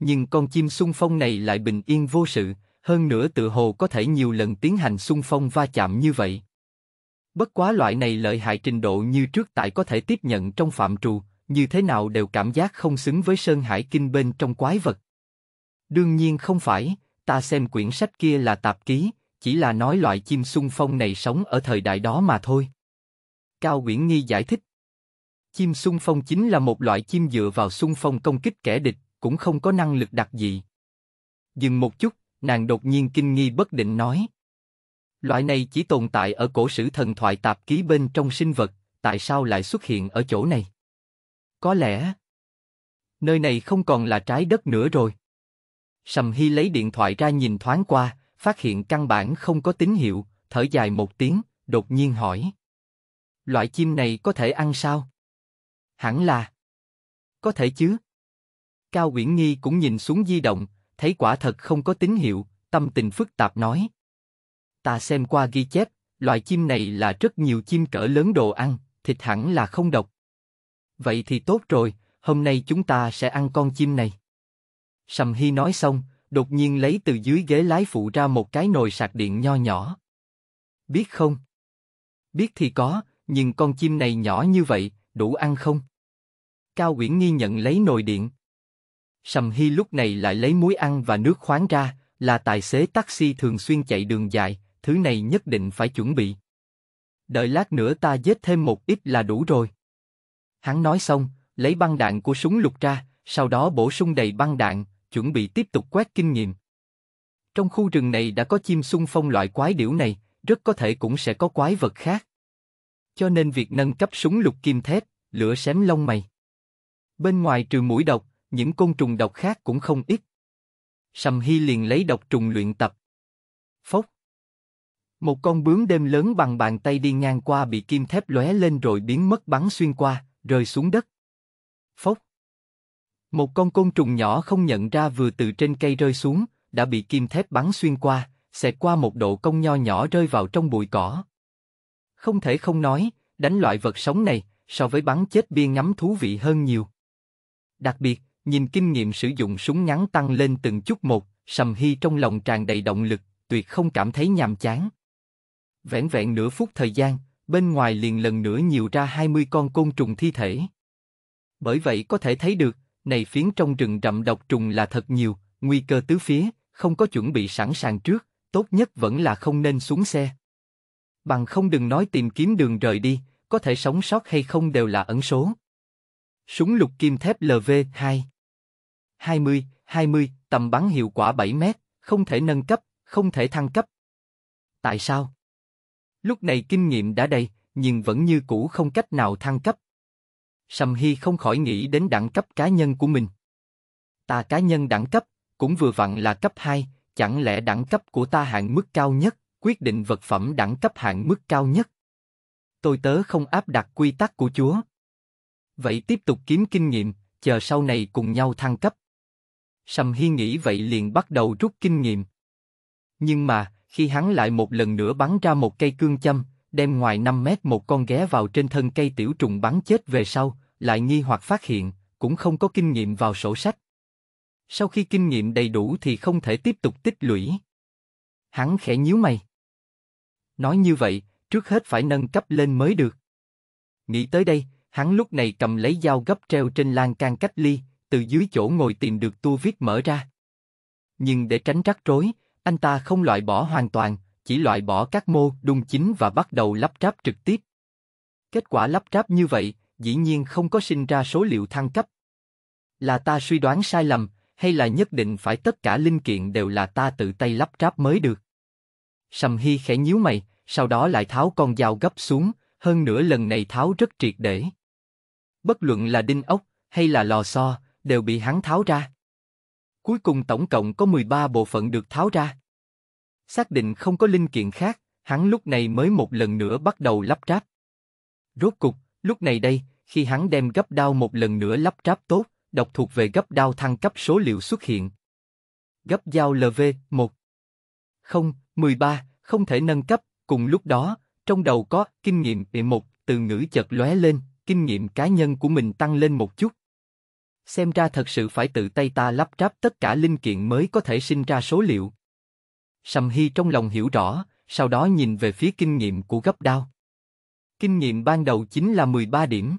Nhưng con chim xung phong này lại bình yên vô sự, hơn nữa tự hồ có thể nhiều lần tiến hành xung phong va chạm như vậy. Bất quá loại này lợi hại trình độ như trước tại có thể tiếp nhận trong phạm trù, như thế nào đều cảm giác không xứng với Sơn Hải Kinh bên trong quái vật. Đương nhiên không phải, ta xem quyển sách kia là tạp ký, chỉ là nói loại chim sung phong này sống ở thời đại đó mà thôi. Cao Uyển Nghi giải thích. Chim sung phong chính là một loại chim dựa vào sung phong công kích kẻ địch, cũng không có năng lực đặc gì. Dừng một chút, nàng đột nhiên kinh nghi bất định nói. Loại này chỉ tồn tại ở cổ sử thần thoại tạp ký bên trong sinh vật, tại sao lại xuất hiện ở chỗ này? Có lẽ, nơi này không còn là trái đất nữa rồi. Sầm Hy lấy điện thoại ra nhìn thoáng qua, phát hiện căn bản không có tín hiệu, thở dài một tiếng, đột nhiên hỏi. Loại chim này có thể ăn sao? Hẳn là. Có thể chứ. Cao Uyển Nghi cũng nhìn xuống di động, thấy quả thật không có tín hiệu, tâm tình phức tạp nói. Ta xem qua ghi chép, loại chim này là rất nhiều chim cỡ lớn đồ ăn, thịt hẳn là không độc. Vậy thì tốt rồi, hôm nay chúng ta sẽ ăn con chim này. Sầm Hy nói xong, đột nhiên lấy từ dưới ghế lái phụ ra một cái nồi sạc điện nho nhỏ. Biết không? Biết thì có, nhưng con chim này nhỏ như vậy, đủ ăn không? Cao Uyển Nghi nhận lấy nồi điện. Sầm Hy lúc này lại lấy muối ăn và nước khoáng ra, là tài xế taxi thường xuyên chạy đường dài, thứ này nhất định phải chuẩn bị. Đợi lát nữa ta giết thêm một ít là đủ rồi. Hắn nói xong, lấy băng đạn của súng lục ra, sau đó bổ sung đầy băng đạn, chuẩn bị tiếp tục quét kinh nghiệm. Trong khu rừng này đã có chim sung phong loại quái điểu này, rất có thể cũng sẽ có quái vật khác. Cho nên việc nâng cấp súng lục kim thép, lửa xém lông mày. Bên ngoài trừ mũi độc, những côn trùng độc khác cũng không ít. Sầm Hy liền lấy độc trùng luyện tập. Phốc. Một con bướm đêm lớn bằng bàn tay đi ngang qua bị kim thép lóe lên rồi biến mất bắn xuyên qua, rơi xuống đất. Phốc. Một con côn trùng nhỏ không nhận ra vừa từ trên cây rơi xuống, đã bị kim thép bắn xuyên qua, xẹt qua một độ cong nho nhỏ rơi vào trong bụi cỏ. Không thể không nói, đánh loại vật sống này, so với bắn chết bia ngắm thú vị hơn nhiều. Đặc biệt, nhìn kinh nghiệm sử dụng súng ngắn tăng lên từng chút một, Sầm Hy trong lòng tràn đầy động lực, tuyệt không cảm thấy nhàm chán. Vẹn vẹn nửa phút thời gian, bên ngoài liền lần nữa nhiều ra 20 con côn trùng thi thể. Bởi vậy có thể thấy được, này phiến trong rừng rậm độc trùng là thật nhiều, nguy cơ tứ phía, không có chuẩn bị sẵn sàng trước, tốt nhất vẫn là không nên xuống xe. Bằng không đừng nói tìm kiếm đường rời đi, có thể sống sót hay không đều là ẩn số. Súng lục kim thép LV-2 20, 20, tầm bắn hiệu quả 7 mét, không thể nâng cấp, không thể thăng cấp. Tại sao? Lúc này kinh nghiệm đã đầy, nhưng vẫn như cũ không cách nào thăng cấp. Sầm Hy không khỏi nghĩ đến đẳng cấp cá nhân của mình. Ta cá nhân đẳng cấp, cũng vừa vặn là cấp 2, chẳng lẽ đẳng cấp của ta hạng mức cao nhất, quyết định vật phẩm đẳng cấp hạng mức cao nhất. Tôi tớ không áp đặt quy tắc của Chúa. Vậy tiếp tục kiếm kinh nghiệm, chờ sau này cùng nhau thăng cấp. Sầm Hy nghĩ vậy liền bắt đầu rút kinh nghiệm. Nhưng mà, khi hắn lại một lần nữa bắn ra một cây cương châm, đem ngoài 5 mét một con ghé vào trên thân cây tiểu trùng bắn chết về sau, lại nghi hoặc phát hiện, cũng không có kinh nghiệm vào sổ sách. Sau khi kinh nghiệm đầy đủ thì không thể tiếp tục tích lũy. Hắn khẽ nhíu mày. Nói như vậy, trước hết phải nâng cấp lên mới được. Nghĩ tới đây, hắn lúc này cầm lấy dao gấp treo trên lan can cách ly, từ dưới chỗ ngồi tìm được tua viết mở ra. Nhưng để tránh rắc rối, anh ta không loại bỏ hoàn toàn, chỉ loại bỏ các mô đun chính và bắt đầu lắp ráp trực tiếp. Kết quả lắp ráp như vậy, dĩ nhiên không có sinh ra số liệu thăng cấp. Là ta suy đoán sai lầm, hay là nhất định phải tất cả linh kiện đều là ta tự tay lắp ráp mới được? Sầm Hy khẽ nhíu mày, sau đó lại tháo con dao gấp xuống, hơn nửa lần này tháo rất triệt để. Bất luận là đinh ốc hay là lò xo, đều bị hắn tháo ra. Cuối cùng tổng cộng có 13 bộ phận được tháo ra xác định không có linh kiện khác, hắn lúc này mới một lần nữa bắt đầu lắp ráp. Rốt cục, lúc này đây, khi hắn đem gấp đao một lần nữa lắp ráp tốt, độc thuộc về gấp đao thăng cấp số liệu xuất hiện. Gấp dao LV1 Không, 13, không thể nâng cấp, cùng lúc đó, trong đầu có kinh nghiệm bị e một từ ngữ chợt lóe lên, kinh nghiệm cá nhân của mình tăng lên một chút. Xem ra thật sự phải tự tay ta lắp ráp tất cả linh kiện mới có thể sinh ra số liệu. Sầm Hy trong lòng hiểu rõ, sau đó nhìn về phía kinh nghiệm của gấp đao. Kinh nghiệm ban đầu chính là 13 điểm.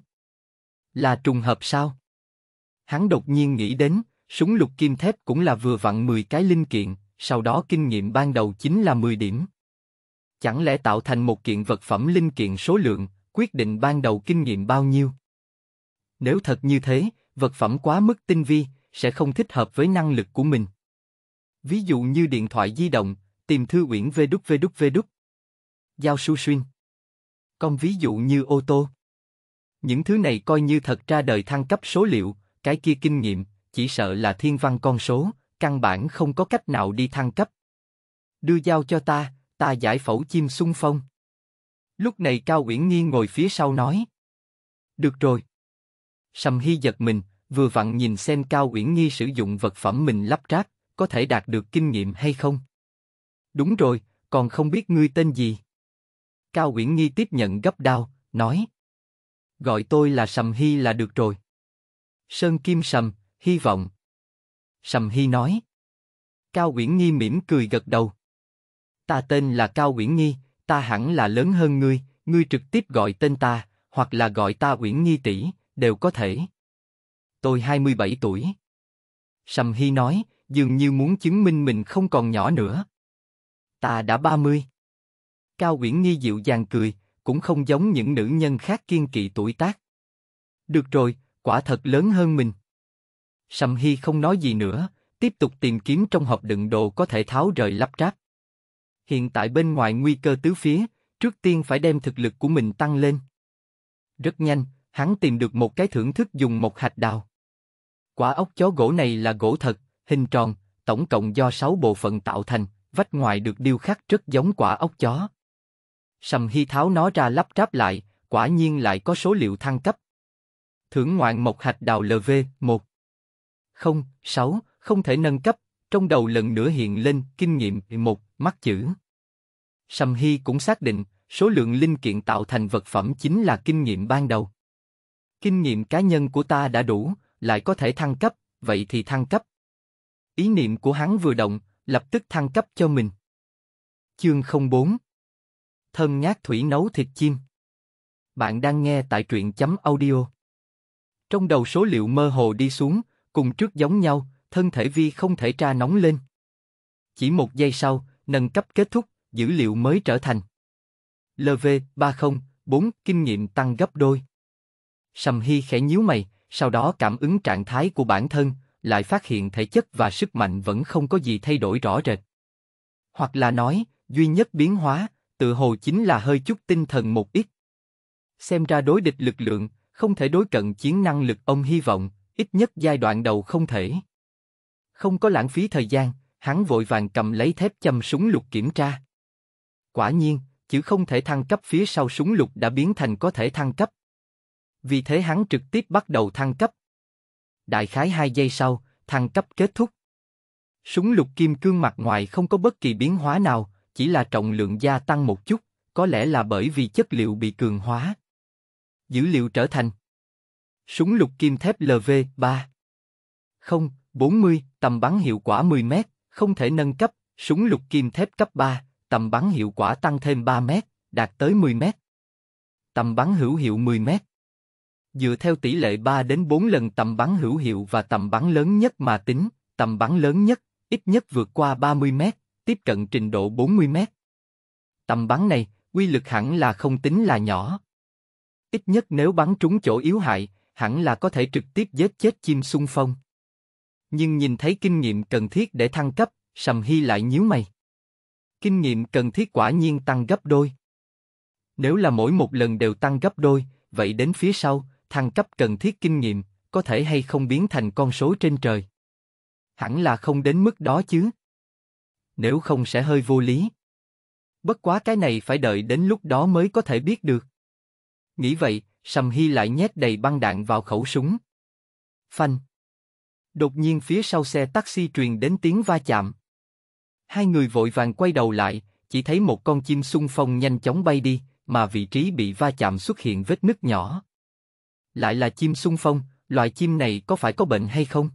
Là trùng hợp sao? Hắn đột nhiên nghĩ đến, súng lục kim thép cũng là vừa vặn 10 cái linh kiện, sau đó kinh nghiệm ban đầu chính là 10 điểm. Chẳng lẽ tạo thành một kiện vật phẩm linh kiện số lượng, quyết định ban đầu kinh nghiệm bao nhiêu? Nếu thật như thế, vật phẩm quá mức tinh vi, sẽ không thích hợp với năng lực của mình. Ví dụ như điện thoại di động, tìm thư uyển www. Giao su xuyên. Còn ví dụ như ô tô. Những thứ này coi như thật ra đời thăng cấp số liệu, cái kia kinh nghiệm, chỉ sợ là thiên văn con số, căn bản không có cách nào đi thăng cấp. Đưa dao cho ta, ta giải phẫu chim sung phong. Lúc này Cao Uyển Nghi ngồi phía sau nói. Được rồi. Sầm Hy giật mình, vừa vặn nhìn xem Cao Uyển Nghi sử dụng vật phẩm mình lắp ráp, có thể đạt được kinh nghiệm hay không. Đúng rồi, còn không biết ngươi tên gì. Cao Uyển Nghi tiếp nhận gấp đao, nói. Gọi tôi là Sầm Hy là được rồi. Sơn Kim Sầm, hy vọng. Sầm Hy nói. Cao Uyển Nghi mỉm cười gật đầu. Ta tên là Cao Uyển Nghi, ta hẳn là lớn hơn ngươi, ngươi trực tiếp gọi tên ta, hoặc là gọi ta Uyển Nghi tỷ, đều có thể. Tôi 27 tuổi. Sầm Hy nói, dường như muốn chứng minh mình không còn nhỏ nữa. Ta đã 30. Cao Uyển Nghi dịu dàng cười, cũng không giống những nữ nhân khác kiên kỵ tuổi tác. Được rồi, quả thật lớn hơn mình. Sầm Hy không nói gì nữa, tiếp tục tìm kiếm trong hộp đựng đồ có thể tháo rời lắp ráp. Hiện tại bên ngoài nguy cơ tứ phía, trước tiên phải đem thực lực của mình tăng lên. Rất nhanh, hắn tìm được một cái thưởng thức dùng một hạt đào. Quả ốc chó gỗ này là gỗ thật, hình tròn, tổng cộng do 6 bộ phận tạo thành, vách ngoài được điêu khắc rất giống quả ốc chó. Sầm Hy tháo nó ra lắp ráp lại, quả nhiên lại có số liệu thăng cấp. Thưởng ngoạn một hạch đào LV1 không, 6, không thể nâng cấp, trong đầu lần nữa hiện lên kinh nghiệm 1, mắt chữ. Sầm Hy cũng xác định, số lượng linh kiện tạo thành vật phẩm chính là kinh nghiệm ban đầu. Kinh nghiệm cá nhân của ta đã đủ, lại có thể thăng cấp, vậy thì thăng cấp. Ý niệm của hắn vừa động, lập tức thăng cấp cho mình. Chương 04 Thân nhát thủy nấu thịt chim Bạn đang nghe tại truyện chấm audio. Trong đầu số liệu mơ hồ đi xuống, cùng trước giống nhau, thân thể vi không thể tra nóng lên. Chỉ một giây sau, nâng cấp kết thúc, dữ liệu mới trở thành. LV304, kinh nghiệm tăng gấp đôi. Sầm Hy khẽ nhíu mày, sau đó cảm ứng trạng thái của bản thân, lại phát hiện thể chất và sức mạnh vẫn không có gì thay đổi rõ rệt. Hoặc là nói, duy nhất biến hóa, tự hồ chính là hơi chút tinh thần một ít. Xem ra đối địch lực lượng, không thể đối cận chiến năng lực ông hy vọng, ít nhất giai đoạn đầu không thể. Không có lãng phí thời gian, hắn vội vàng cầm lấy thép châm súng lục kiểm tra. Quả nhiên, chữ không thể thăng cấp phía sau súng lục đã biến thành có thể thăng cấp. Vì thế hắn trực tiếp bắt đầu thăng cấp, đại khái 2 giây sau, thăng cấp kết thúc. Súng lục kim cương mặt ngoài không có bất kỳ biến hóa nào, chỉ là trọng lượng gia tăng một chút, có lẽ là bởi vì chất liệu bị cường hóa. Dữ liệu trở thành Súng lục kim thép LV-3 Không, 40, tầm bắn hiệu quả 10 mét, không thể nâng cấp, súng lục kim thép cấp 3, tầm bắn hiệu quả tăng thêm 3 mét, đạt tới 10 mét. Tầm bắn hữu hiệu 10 mét. Dựa theo tỷ lệ 3 đến 4 lần tầm bắn hữu hiệu và tầm bắn lớn nhất mà tính, tầm bắn lớn nhất, ít nhất vượt qua 30 mét, tiếp cận trình độ 40 mét. Tầm bắn này, quy lực hẳn là không tính là nhỏ. Ít nhất nếu bắn trúng chỗ yếu hại, hẳn là có thể trực tiếp giết chết chim sung phong. Nhưng nhìn thấy kinh nghiệm cần thiết để thăng cấp, Sầm Hy lại nhíu mày. Kinh nghiệm cần thiết quả nhiên tăng gấp đôi. Nếu là mỗi một lần đều tăng gấp đôi, vậy đến phía sau, thăng cấp cần thiết kinh nghiệm, có thể hay không biến thành con số trên trời. Hẳn là không đến mức đó chứ. Nếu không sẽ hơi vô lý. Bất quá cái này phải đợi đến lúc đó mới có thể biết được. Nghĩ vậy, Sầm Hy lại nhét đầy băng đạn vào khẩu súng. Phanh. Đột nhiên phía sau xe taxi truyền đến tiếng va chạm. Hai người vội vàng quay đầu lại, chỉ thấy một con chim sung phong nhanh chóng bay đi, mà vị trí bị va chạm xuất hiện vết nứt nhỏ. Lại là chim sung phong, loài chim này có phải có bệnh hay không?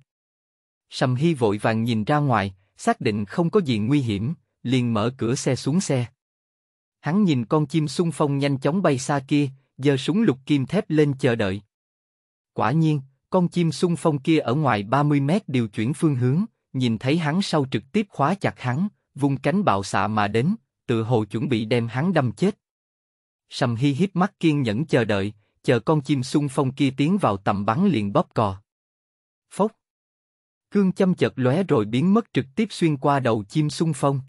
Sầm Hy vội vàng nhìn ra ngoài, xác định không có gì nguy hiểm, liền mở cửa xe xuống xe. Hắn nhìn con chim sung phong nhanh chóng bay xa kia, giơ súng lục kim thép lên chờ đợi. Quả nhiên, con chim sung phong kia ở ngoài 30 mét điều chuyển phương hướng, nhìn thấy hắn sau trực tiếp khóa chặt hắn, vung cánh bạo xạ mà đến, tự hồ chuẩn bị đem hắn đâm chết. Sầm Hy hiếp mắt kiên nhẫn chờ đợi, chờ con chim sung phong kia tiến vào tầm bắn liền bóp cò. Phốc. Cương châm chợt lóe rồi biến mất trực tiếp xuyên qua đầu chim sung phong.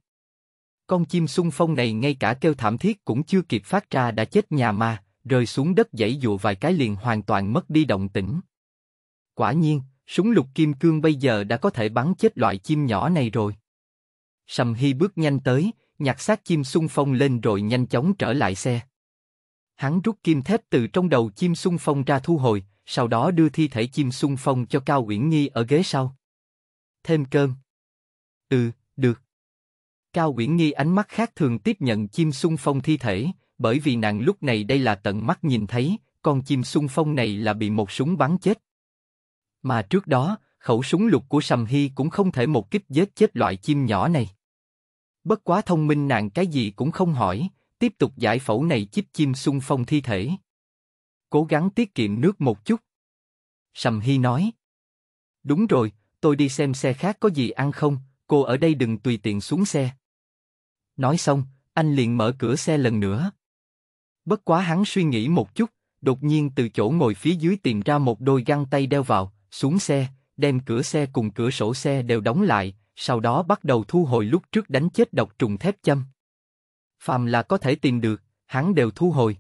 Con chim sung phong này ngay cả kêu thảm thiết cũng chưa kịp phát ra đã chết nhà ma, rơi xuống đất dãy dụ vài cái liền hoàn toàn mất đi động tĩnh. Quả nhiên, súng lục kim cương bây giờ đã có thể bắn chết loại chim nhỏ này rồi. Sầm Hy bước nhanh tới, nhặt xác chim sung phong lên rồi nhanh chóng trở lại xe. Hắn rút kim thép từ trong đầu chim sung phong ra thu hồi, sau đó đưa thi thể chim sung phong cho Cao Uyển Nhi ở ghế sau. Thêm cơm. Ừ, được. Cao Uyển Nhi ánh mắt khác thường tiếp nhận chim sung phong thi thể, bởi vì nàng lúc này đây là tận mắt nhìn thấy, con chim sung phong này là bị một súng bắn chết. Mà trước đó, khẩu súng lục của Sầm Hy cũng không thể một kích giết chết loại chim nhỏ này. Bất quá thông minh nàng cái gì cũng không hỏi, tiếp tục giải phẫu này chích chim sung phong thi thể. Cố gắng tiết kiệm nước một chút. Sầm Hy nói. Đúng rồi, tôi đi xem xe khác có gì ăn không, cô ở đây đừng tùy tiện xuống xe. Nói xong, anh liền mở cửa xe lần nữa. Bất quá hắn suy nghĩ một chút, đột nhiên từ chỗ ngồi phía dưới tìm ra một đôi găng tay đeo vào, xuống xe, đem cửa xe cùng cửa sổ xe đều đóng lại, sau đó bắt đầu thu hồi lúc trước đánh chết độc trùng thép châm phàm là có thể tìm được, hắn đều thu hồi.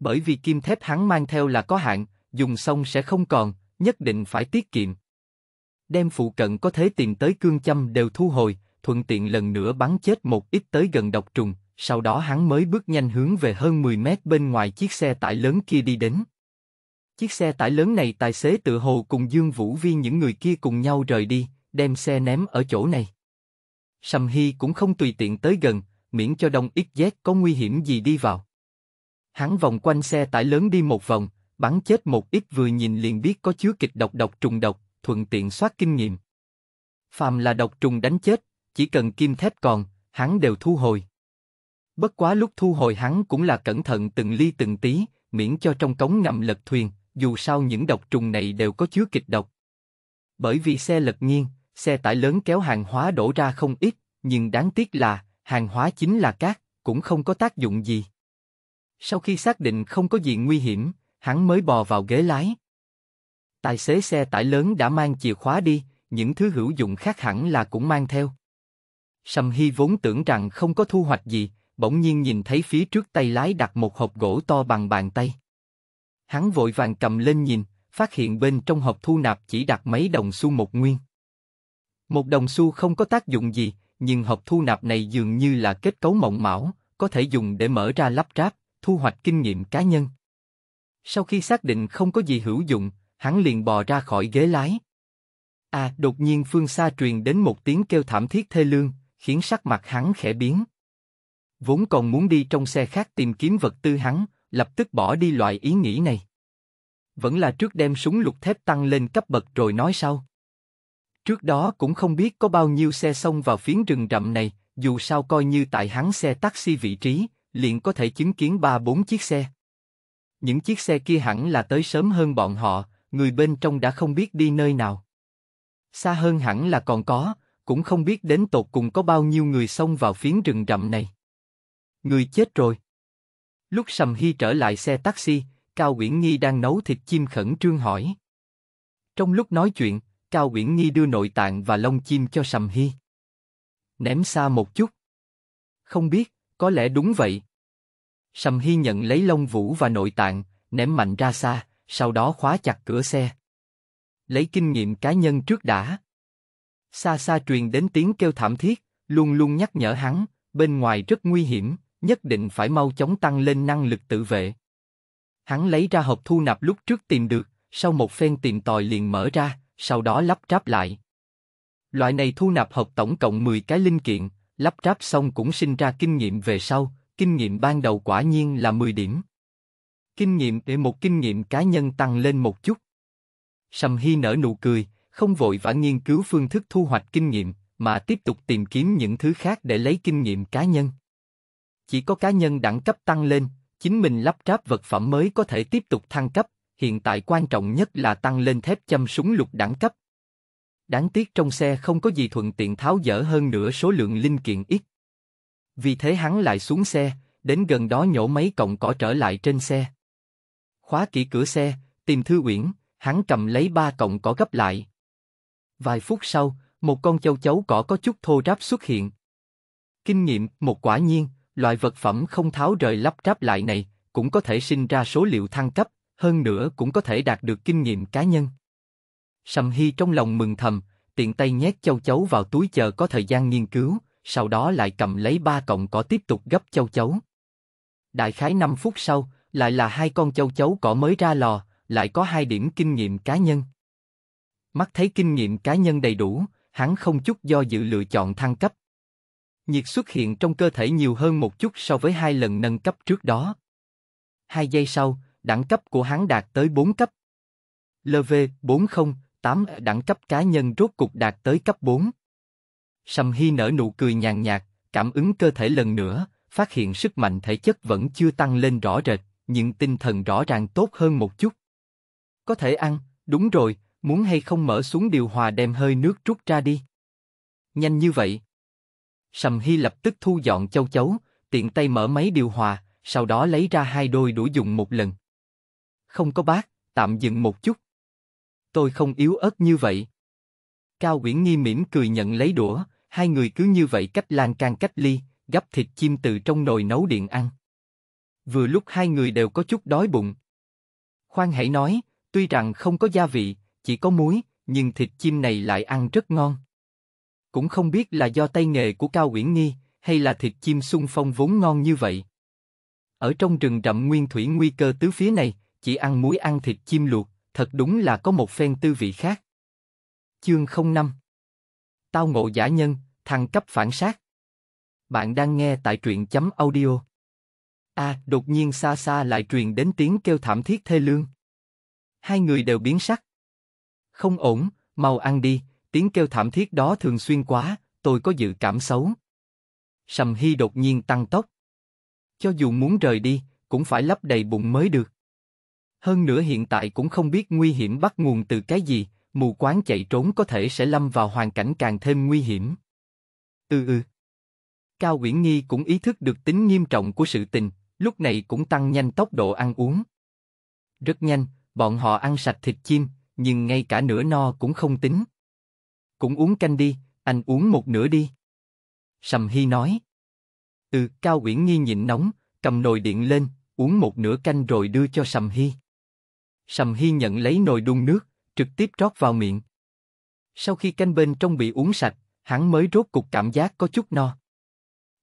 Bởi vì kim thép hắn mang theo là có hạn, dùng xong sẽ không còn, nhất định phải tiết kiệm. Đem phụ cận có thể tìm tới cương châm đều thu hồi, thuận tiện lần nữa bắn chết một ít tới gần độc trùng, sau đó hắn mới bước nhanh hướng về hơn 10 mét bên ngoài chiếc xe tải lớn kia đi đến. Chiếc xe tải lớn này tài xế tự hồ cùng Dương Vũ Vi những người kia cùng nhau rời đi, đem xe ném ở chỗ này. Sầm Hy cũng không tùy tiện tới gần, miễn cho đông ít z có nguy hiểm gì đi vào. Hắn vòng quanh xe tải lớn đi một vòng, bắn chết một ít vừa nhìn liền biết có chứa kịch độc độc trùng độc, thuận tiện soát kinh nghiệm. Phàm là độc trùng đánh chết, chỉ cần kim thép còn, hắn đều thu hồi. Bất quá lúc thu hồi hắn cũng là cẩn thận từng ly từng tí, miễn cho trong cống ngầm lật thuyền, dù sao những độc trùng này đều có chứa kịch độc. Bởi vì xe lật nghiêng, xe tải lớn kéo hàng hóa đổ ra không ít, nhưng đáng tiếc là hàng hóa chính là cát, cũng không có tác dụng gì. Sau khi xác định không có gì nguy hiểm, hắn mới bò vào ghế lái. Tài xế xe tải lớn đã mang chìa khóa đi, những thứ hữu dụng khác hẳn là cũng mang theo. Sầm Hy vốn tưởng rằng không có thu hoạch gì, bỗng nhiên nhìn thấy phía trước tay lái đặt một hộp gỗ to bằng bàn tay. Hắn vội vàng cầm lên nhìn, phát hiện bên trong hộp thu nạp chỉ đặt mấy đồng xu một nguyên. Một đồng xu không có tác dụng gì, nhưng hộp thu nạp này dường như là kết cấu mộng mão, có thể dùng để mở ra lắp ráp, thu hoạch kinh nghiệm cá nhân. Sau khi xác định không có gì hữu dụng, hắn liền bò ra khỏi ghế lái. À, đột nhiên phương xa truyền đến một tiếng kêu thảm thiết thê lương, khiến sắc mặt hắn khẽ biến. Vốn còn muốn đi trong xe khác tìm kiếm vật tư hắn, lập tức bỏ đi loại ý nghĩ này. Vẫn là trước đem súng lục thép tăng lên cấp bậc rồi nói sau. Trước đó cũng không biết có bao nhiêu xe xông vào phiến rừng rậm này, dù sao coi như tại hắn xe taxi vị trí, liền có thể chứng kiến ba bốn chiếc xe. Những chiếc xe kia hẳn là tới sớm hơn bọn họ, người bên trong đã không biết đi nơi nào. Xa hơn hẳn là còn có, cũng không biết đến tột cùng có bao nhiêu người xông vào phiến rừng rậm này. Người chết rồi. Lúc Sầm Hy trở lại xe taxi, Cao Uyển Nghi đang nấu thịt chim khẩn trương hỏi. Trong lúc nói chuyện, Cao Uyển Nhi đưa nội tạng và lông chim cho Sầm Hi. Ném xa một chút. Không biết, có lẽ đúng vậy. Sầm Hi nhận lấy lông vũ và nội tạng, ném mạnh ra xa, sau đó khóa chặt cửa xe. Lấy kinh nghiệm cá nhân trước đã. Xa xa truyền đến tiếng kêu thảm thiết, luôn luôn nhắc nhở hắn, bên ngoài rất nguy hiểm, nhất định phải mau chóng tăng lên năng lực tự vệ. Hắn lấy ra hộp thu nạp lúc trước tìm được, sau một phen tìm tòi liền mở ra, sau đó lắp ráp lại. Loại này thu nạp hợp tổng cộng 10 cái linh kiện, lắp ráp xong cũng sinh ra kinh nghiệm về sau, kinh nghiệm ban đầu quả nhiên là 10 điểm. Kinh nghiệm để một kinh nghiệm cá nhân tăng lên một chút. Sầm Hy nở nụ cười, không vội vã nghiên cứu phương thức thu hoạch kinh nghiệm, mà tiếp tục tìm kiếm những thứ khác để lấy kinh nghiệm cá nhân. Chỉ có cá nhân đẳng cấp tăng lên, chính mình lắp ráp vật phẩm mới có thể tiếp tục thăng cấp, hiện tại quan trọng nhất là tăng lên thép châm súng lục đẳng cấp. Đáng tiếc trong xe không có gì thuận tiện tháo dỡ hơn nữa số lượng linh kiện ít. Vì thế hắn lại xuống xe, đến gần đó nhổ mấy cọng cỏ trở lại trên xe. Khóa kỹ cửa xe, tìm Thư Uyển, hắn cầm lấy ba cọng cỏ gấp lại. Vài phút sau, một con châu chấu cỏ có chút thô ráp xuất hiện. Kinh nghiệm, một quả nhiên, loại vật phẩm không tháo rời lắp ráp lại này, cũng có thể sinh ra số liệu thăng cấp hơn nữa cũng có thể đạt được kinh nghiệm cá nhân. Sầm Hy trong lòng mừng thầm, tiện tay nhét châu chấu vào túi chờ có thời gian nghiên cứu, sau đó lại cầm lấy ba cọng cỏ tiếp tục gấp châu chấu. Đại khái 5 phút sau, lại là hai con châu chấu cỏ mới ra lò, lại có hai điểm kinh nghiệm cá nhân. Mắt thấy kinh nghiệm cá nhân đầy đủ, hắn không chút do dự lựa chọn thăng cấp. Nhiệt xuất hiện trong cơ thể nhiều hơn một chút so với hai lần nâng cấp trước đó. Hai giây sau, đẳng cấp của hắn đạt tới 4 cấp. lv 408 đẳng cấp cá nhân rốt cục đạt tới cấp 4. Sầm Hy nở nụ cười nhàn nhạt, cảm ứng cơ thể lần nữa, phát hiện sức mạnh thể chất vẫn chưa tăng lên rõ rệt, nhưng tinh thần rõ ràng tốt hơn một chút. Có thể ăn, đúng rồi, muốn hay không mở xuống điều hòa đem hơi nước rút ra đi. Nhanh như vậy. Sầm Hy lập tức thu dọn châu chấu, tiện tay mở máy điều hòa, sau đó lấy ra hai đôi đũa dùng một lần không có bác, tạm dừng một chút. Tôi không yếu ớt như vậy. Cao Uyển Nghi mỉm cười nhận lấy đũa, hai người cứ như vậy cách lan can cách ly, gấp thịt chim từ trong nồi nấu điện ăn. Vừa lúc hai người đều có chút đói bụng. Khoan hãy nói, tuy rằng không có gia vị, chỉ có muối, nhưng thịt chim này lại ăn rất ngon. Cũng không biết là do tay nghề của Cao Uyển Nghi, hay là thịt chim sung phong vốn ngon như vậy. Ở trong rừng rậm nguyên thủy nguy cơ tứ phía này, chỉ ăn muối ăn thịt chim luộc, thật đúng là có một phen tư vị khác. Chương 05 Tao ngộ giả nhân, thăng cấp phản sát. Bạn đang nghe tại truyện chấm audio. À, đột nhiên xa xa lại truyền đến tiếng kêu thảm thiết thê lương. Hai người đều biến sắc. Không ổn, mau ăn đi, tiếng kêu thảm thiết đó thường xuyên quá, tôi có dự cảm xấu. Sầm Hy đột nhiên tăng tốc. Cho dù muốn rời đi, cũng phải lấp đầy bụng mới được. Hơn nữa hiện tại cũng không biết nguy hiểm bắt nguồn từ cái gì, mù quáng chạy trốn có thể sẽ lâm vào hoàn cảnh càng thêm nguy hiểm. Ừ ừ. Cao Uyển Nghi cũng ý thức được tính nghiêm trọng của sự tình, lúc này cũng tăng nhanh tốc độ ăn uống. Rất nhanh, bọn họ ăn sạch thịt chim, nhưng ngay cả nửa no cũng không tính. Cũng uống canh đi, anh uống một nửa đi. Sầm Hy nói. Ừ, Cao Uyển Nghi nhịn nóng, cầm nồi điện lên, uống một nửa canh rồi đưa cho Sầm Hy. Sầm Hi nhận lấy nồi đun nước, trực tiếp rót vào miệng. Sau khi canh bên trong bị uống sạch, hắn mới rốt cục cảm giác có chút no.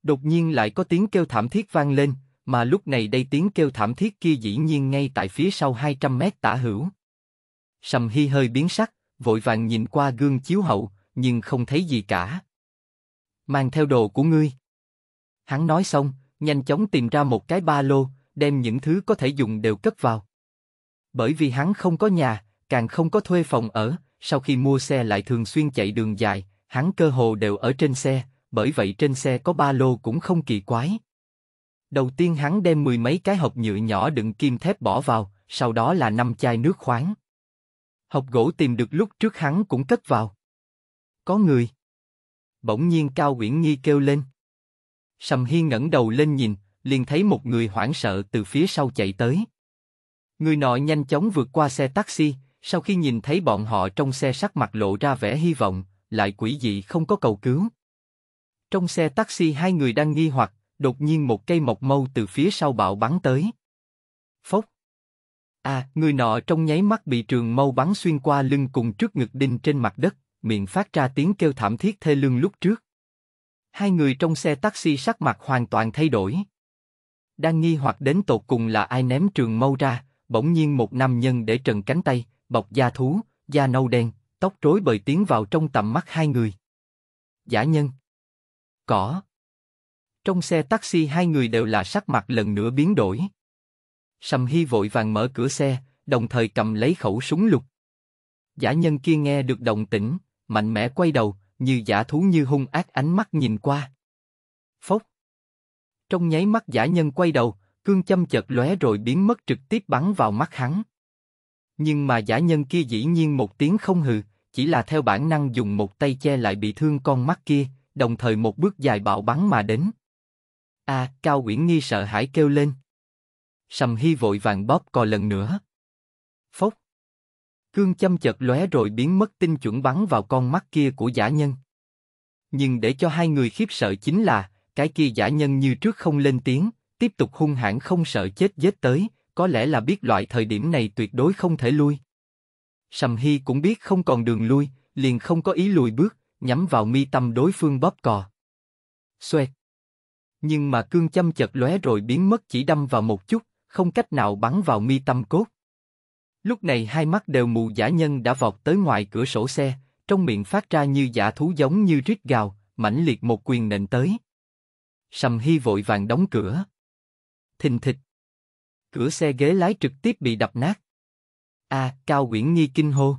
Đột nhiên lại có tiếng kêu thảm thiết vang lên, mà lúc này đây tiếng kêu thảm thiết kia dĩ nhiên ngay tại phía sau 200 mét tả hữu. Sầm Hi hơi biến sắc, vội vàng nhìn qua gương chiếu hậu, nhưng không thấy gì cả. Mang theo đồ của ngươi. Hắn nói xong, nhanh chóng tìm ra một cái ba lô, đem những thứ có thể dùng đều cất vào bởi vì hắn không có nhà, càng không có thuê phòng ở, sau khi mua xe lại thường xuyên chạy đường dài, hắn cơ hồ đều ở trên xe, bởi vậy trên xe có ba lô cũng không kỳ quái. Đầu tiên hắn đem mười mấy cái hộp nhựa nhỏ đựng kim thép bỏ vào, sau đó là năm chai nước khoáng. Hộp gỗ tìm được lúc trước hắn cũng cất vào. Có người. Bỗng nhiên Cao Uyển Nhi kêu lên. Sầm Hiên ngẩng đầu lên nhìn, liền thấy một người hoảng sợ từ phía sau chạy tới. Người nọ nhanh chóng vượt qua xe taxi, sau khi nhìn thấy bọn họ trong xe sắc mặt lộ ra vẻ hy vọng, lại quỷ dị không có cầu cứu. Trong xe taxi hai người đang nghi hoặc, đột nhiên một cây mộc mâu từ phía sau bạo bắn tới. Phốc. À, người nọ trong nháy mắt bị trường mâu bắn xuyên qua lưng cùng trước ngực đinh trên mặt đất, miệng phát ra tiếng kêu thảm thiết thê lương lúc trước. Hai người trong xe taxi sắc mặt hoàn toàn thay đổi. Đang nghi hoặc đến tột cùng là ai ném trường mâu ra, bỗng nhiên một nam nhân để trần cánh tay, bọc da thú, da nâu đen, tóc rối bời tiến vào trong tầm mắt hai người. Giả nhân. Cỏ. Trong xe taxi hai người đều là sắc mặt lần nữa biến đổi. Sầm Hy vội vàng mở cửa xe, đồng thời cầm lấy khẩu súng lục. Giả nhân kia nghe được động tĩnh, mạnh mẽ quay đầu, như giả thú như hung ác ánh mắt nhìn qua. Phốc. Trong nháy mắt giả nhân quay đầu, cương châm chợt lóe rồi biến mất trực tiếp bắn vào mắt hắn. Nhưng mà giả nhân kia dĩ nhiên một tiếng không hừ, chỉ là theo bản năng dùng một tay che lại bị thương con mắt kia, đồng thời một bước dài bạo bắn mà đến. A, Cao Uyển Nghi sợ hãi kêu lên. Sầm Hy vội vàng bóp cò lần nữa. Phốc. Cương châm chợt lóe rồi biến mất tinh chuẩn bắn vào con mắt kia của giả nhân. Nhưng để cho hai người khiếp sợ chính là, cái kia giả nhân như trước không lên tiếng, tiếp tục hung hãn không sợ chết giết tới, có lẽ là biết loại thời điểm này tuyệt đối không thể lui. Sầm Hy cũng biết không còn đường lui, liền không có ý lùi bước, nhắm vào mi tâm đối phương bóp cò. Xoẹt. Nhưng mà cương châm chật lóe rồi biến mất chỉ đâm vào một chút, không cách nào bắn vào mi tâm cốt. Lúc này hai mắt đều mù giả nhân đã vọt tới ngoài cửa sổ xe, trong miệng phát ra như giả thú giống như rít gào, mãnh liệt một quyền nện tới. Sầm Hy vội vàng đóng cửa thình thịch. Cửa xe ghế lái trực tiếp bị đập nát. A, à, Cao Uyển Nhi kinh hô.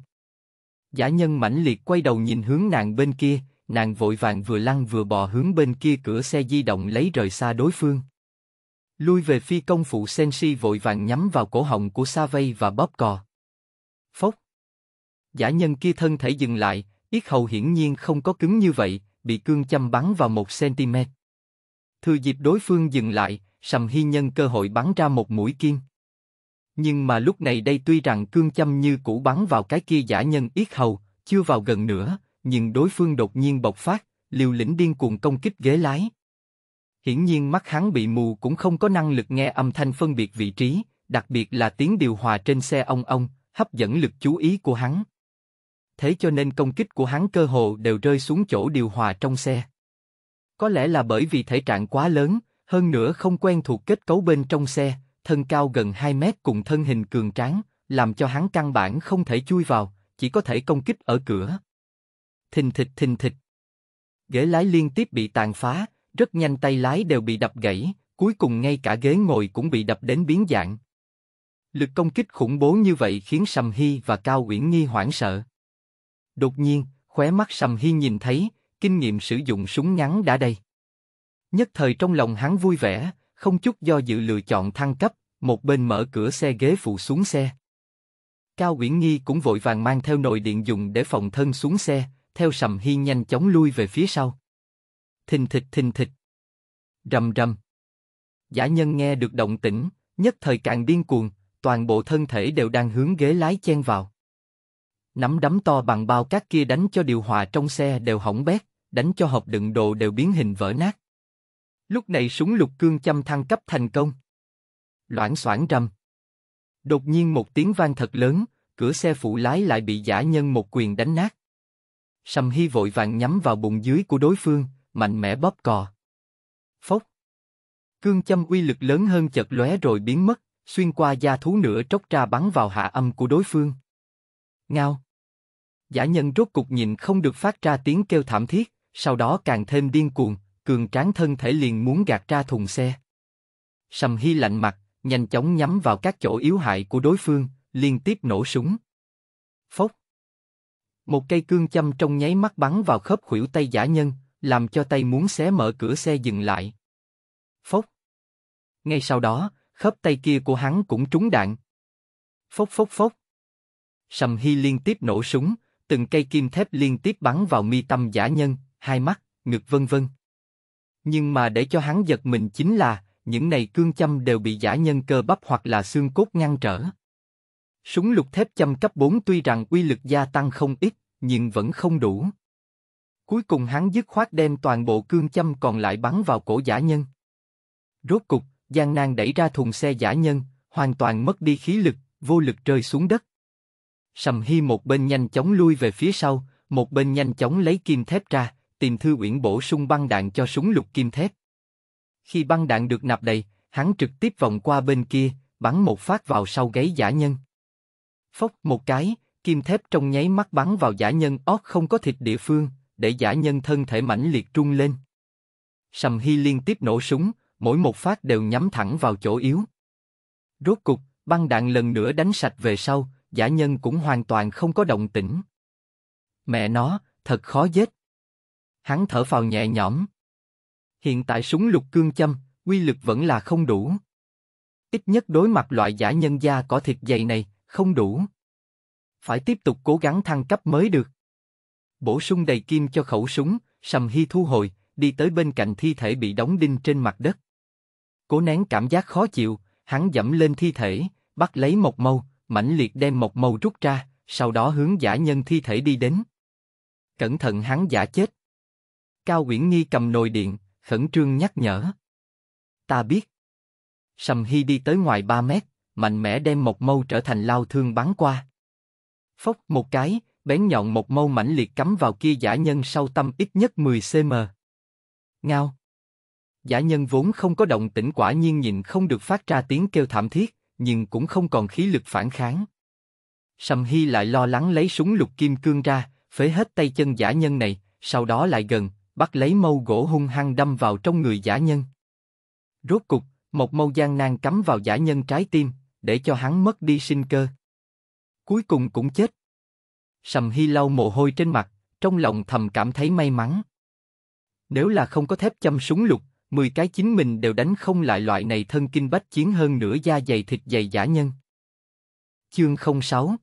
Giả nhân mãnh liệt quay đầu nhìn hướng nàng bên kia, nàng vội vàng vừa lăn vừa bò hướng bên kia cửa xe di động lấy rời xa đối phương. Lui về phi công phụ Sensi vội vàng nhắm vào cổ họng của sa vây và bóp cò. Phốc. Giả nhân kia thân thể dừng lại, yết hầu hiển nhiên không có cứng như vậy, bị cương châm bắn vào một cm. Thừa dịp đối phương dừng lại, Sầm Hy nhân cơ hội bắn ra một mũi kim. Nhưng mà lúc này đây tuy rằng cương châm như cũ bắn vào cái kia giả nhân yết hầu, chưa vào gần nữa, nhưng đối phương đột nhiên bộc phát, liều lĩnh điên cuồng công kích ghế lái. Hiển nhiên mắt hắn bị mù cũng không có năng lực nghe âm thanh phân biệt vị trí, đặc biệt là tiếng điều hòa trên xe ông ông, hấp dẫn lực chú ý của hắn. Thế cho nên công kích của hắn cơ hồ đều rơi xuống chỗ điều hòa trong xe. Có lẽ là bởi vì thể trạng quá lớn, hơn nữa không quen thuộc kết cấu bên trong xe, thân cao gần 2 mét cùng thân hình cường tráng, làm cho hắn căn bản không thể chui vào, chỉ có thể công kích ở cửa. Thình thịch thình thịch. Ghế lái liên tiếp bị tàn phá, rất nhanh tay lái đều bị đập gãy, cuối cùng ngay cả ghế ngồi cũng bị đập đến biến dạng. Lực công kích khủng bố như vậy khiến Sầm Hy và Cao Uyển Nghi hoảng sợ. Đột nhiên, khóe mắt Sầm Hy nhìn thấy, kinh nghiệm sử dụng súng ngắn đã đầy Nhất thời trong lòng hắn vui vẻ, không chút do dự lựa chọn thăng cấp, một bên mở cửa xe ghế phụ xuống xe. Cao Uyển nghi cũng vội vàng mang theo nồi điện dùng để phòng thân xuống xe, theo Sầm Hi nhanh chóng lui về phía sau. Thình thịch thình thịch. Rầm rầm. Giả nhân nghe được động tĩnh, nhất thời càng điên cuồng, toàn bộ thân thể đều đang hướng ghế lái chen vào. Nắm đấm to bằng bao cát kia đánh cho điều hòa trong xe đều hỏng bét, đánh cho hộp đựng đồ đều biến hình vỡ nát. Lúc này súng lục cương chăm thăng cấp thành công. Loảng xoảng rầm. Đột nhiên một tiếng vang thật lớn, cửa xe phụ lái lại bị giả nhân một quyền đánh nát. Sầm Hy vội vàng nhắm vào bụng dưới của đối phương, mạnh mẽ bóp cò. Phốc. Cương châm uy lực lớn hơn chợt lóe rồi biến mất, xuyên qua da thú nửa tróc ra bắn vào hạ âm của đối phương. Ngao. Giả nhân rốt cục nhìn không được phát ra tiếng kêu thảm thiết, sau đó càng thêm điên cuồng, cường tráng thân thể liền muốn gạt ra thùng xe. Sầm Hy lạnh mặt, nhanh chóng nhắm vào các chỗ yếu hại của đối phương, liên tiếp nổ súng. Phốc. Một cây cương châm trong nháy mắt bắn vào khớp khuỷu tay giả nhân, làm cho tay muốn xé mở cửa xe dừng lại. Phốc. Ngay sau đó, khớp tay kia của hắn cũng trúng đạn. Phốc phốc phốc. Sầm Hy liên tiếp nổ súng, từng cây kim thép liên tiếp bắn vào mi tâm giả nhân, hai mắt, ngực vân vân. Nhưng mà để cho hắn giật mình chính là, những này cương châm đều bị giả nhân cơ bắp hoặc là xương cốt ngăn trở. Súng lục thép châm cấp 4 tuy rằng uy lực gia tăng không ít, nhưng vẫn không đủ. Cuối cùng hắn dứt khoát đem toàn bộ cương châm còn lại bắn vào cổ giả nhân. Rốt cục, giang nan đẩy ra thùng xe giả nhân, hoàn toàn mất đi khí lực, vô lực rơi xuống đất. Sầm hy một bên nhanh chóng lui về phía sau, một bên nhanh chóng lấy kim thép ra, tìm thư uyển bổ sung băng đạn cho súng lục kim thép. Khi băng đạn được nạp đầy, hắn trực tiếp vòng qua bên kia, bắn một phát vào sau gáy giả nhân. Phốc một cái, kim thép trong nháy mắt bắn vào giả nhân óc không có thịt địa phương, để giả nhân thân thể mảnh liệt trung lên. Sầm Hy liên tiếp nổ súng, mỗi một phát đều nhắm thẳng vào chỗ yếu. Rốt cục, băng đạn lần nữa đánh sạch về sau, giả nhân cũng hoàn toàn không có động tĩnh. Mẹ nó, thật khó giết hắn thở phào nhẹ nhõm. Hiện tại súng lục cương châm, quy lực vẫn là không đủ. Ít nhất đối mặt loại giả nhân da có thịt dày này, không đủ. Phải tiếp tục cố gắng thăng cấp mới được. Bổ sung đầy kim cho khẩu súng, Sầm Hy thu hồi, đi tới bên cạnh thi thể bị đóng đinh trên mặt đất. Cố nén cảm giác khó chịu, hắn dẫm lên thi thể, bắt lấy một mâu, mãnh liệt đem một mâu rút ra, sau đó hướng giả nhân thi thể đi đến. Cẩn thận hắn giả chết. Cao Uyển Nhi cầm nồi điện, khẩn trương nhắc nhở. Ta biết. Sầm Hy đi tới ngoài 3 mét, mạnh mẽ đem một mâu trở thành lao thương bắn qua. Phốc một cái, bén nhọn một mâu mãnh liệt cắm vào kia giả nhân sau tâm ít nhất 10cm. Ngao. Giả nhân vốn không có động tĩnh quả nhiên nhìn không được phát ra tiếng kêu thảm thiết, nhưng cũng không còn khí lực phản kháng. Sầm Hy lại lo lắng lấy súng lục kim cương ra, phế hết tay chân giả nhân này, sau đó lại gần, bắt lấy mâu gỗ hung hăng đâm vào trong người giả nhân. Rốt cục, một mâu gian nan cắm vào giả nhân trái tim, để cho hắn mất đi sinh cơ. Cuối cùng cũng chết. Sầm Hy lau mồ hôi trên mặt, trong lòng thầm cảm thấy may mắn. Nếu là không có thép châm súng lục, 10 cái chính mình đều đánh không lại loại này thân kinh bách chiến hơn nửa da dày thịt dày giả nhân. Chương 06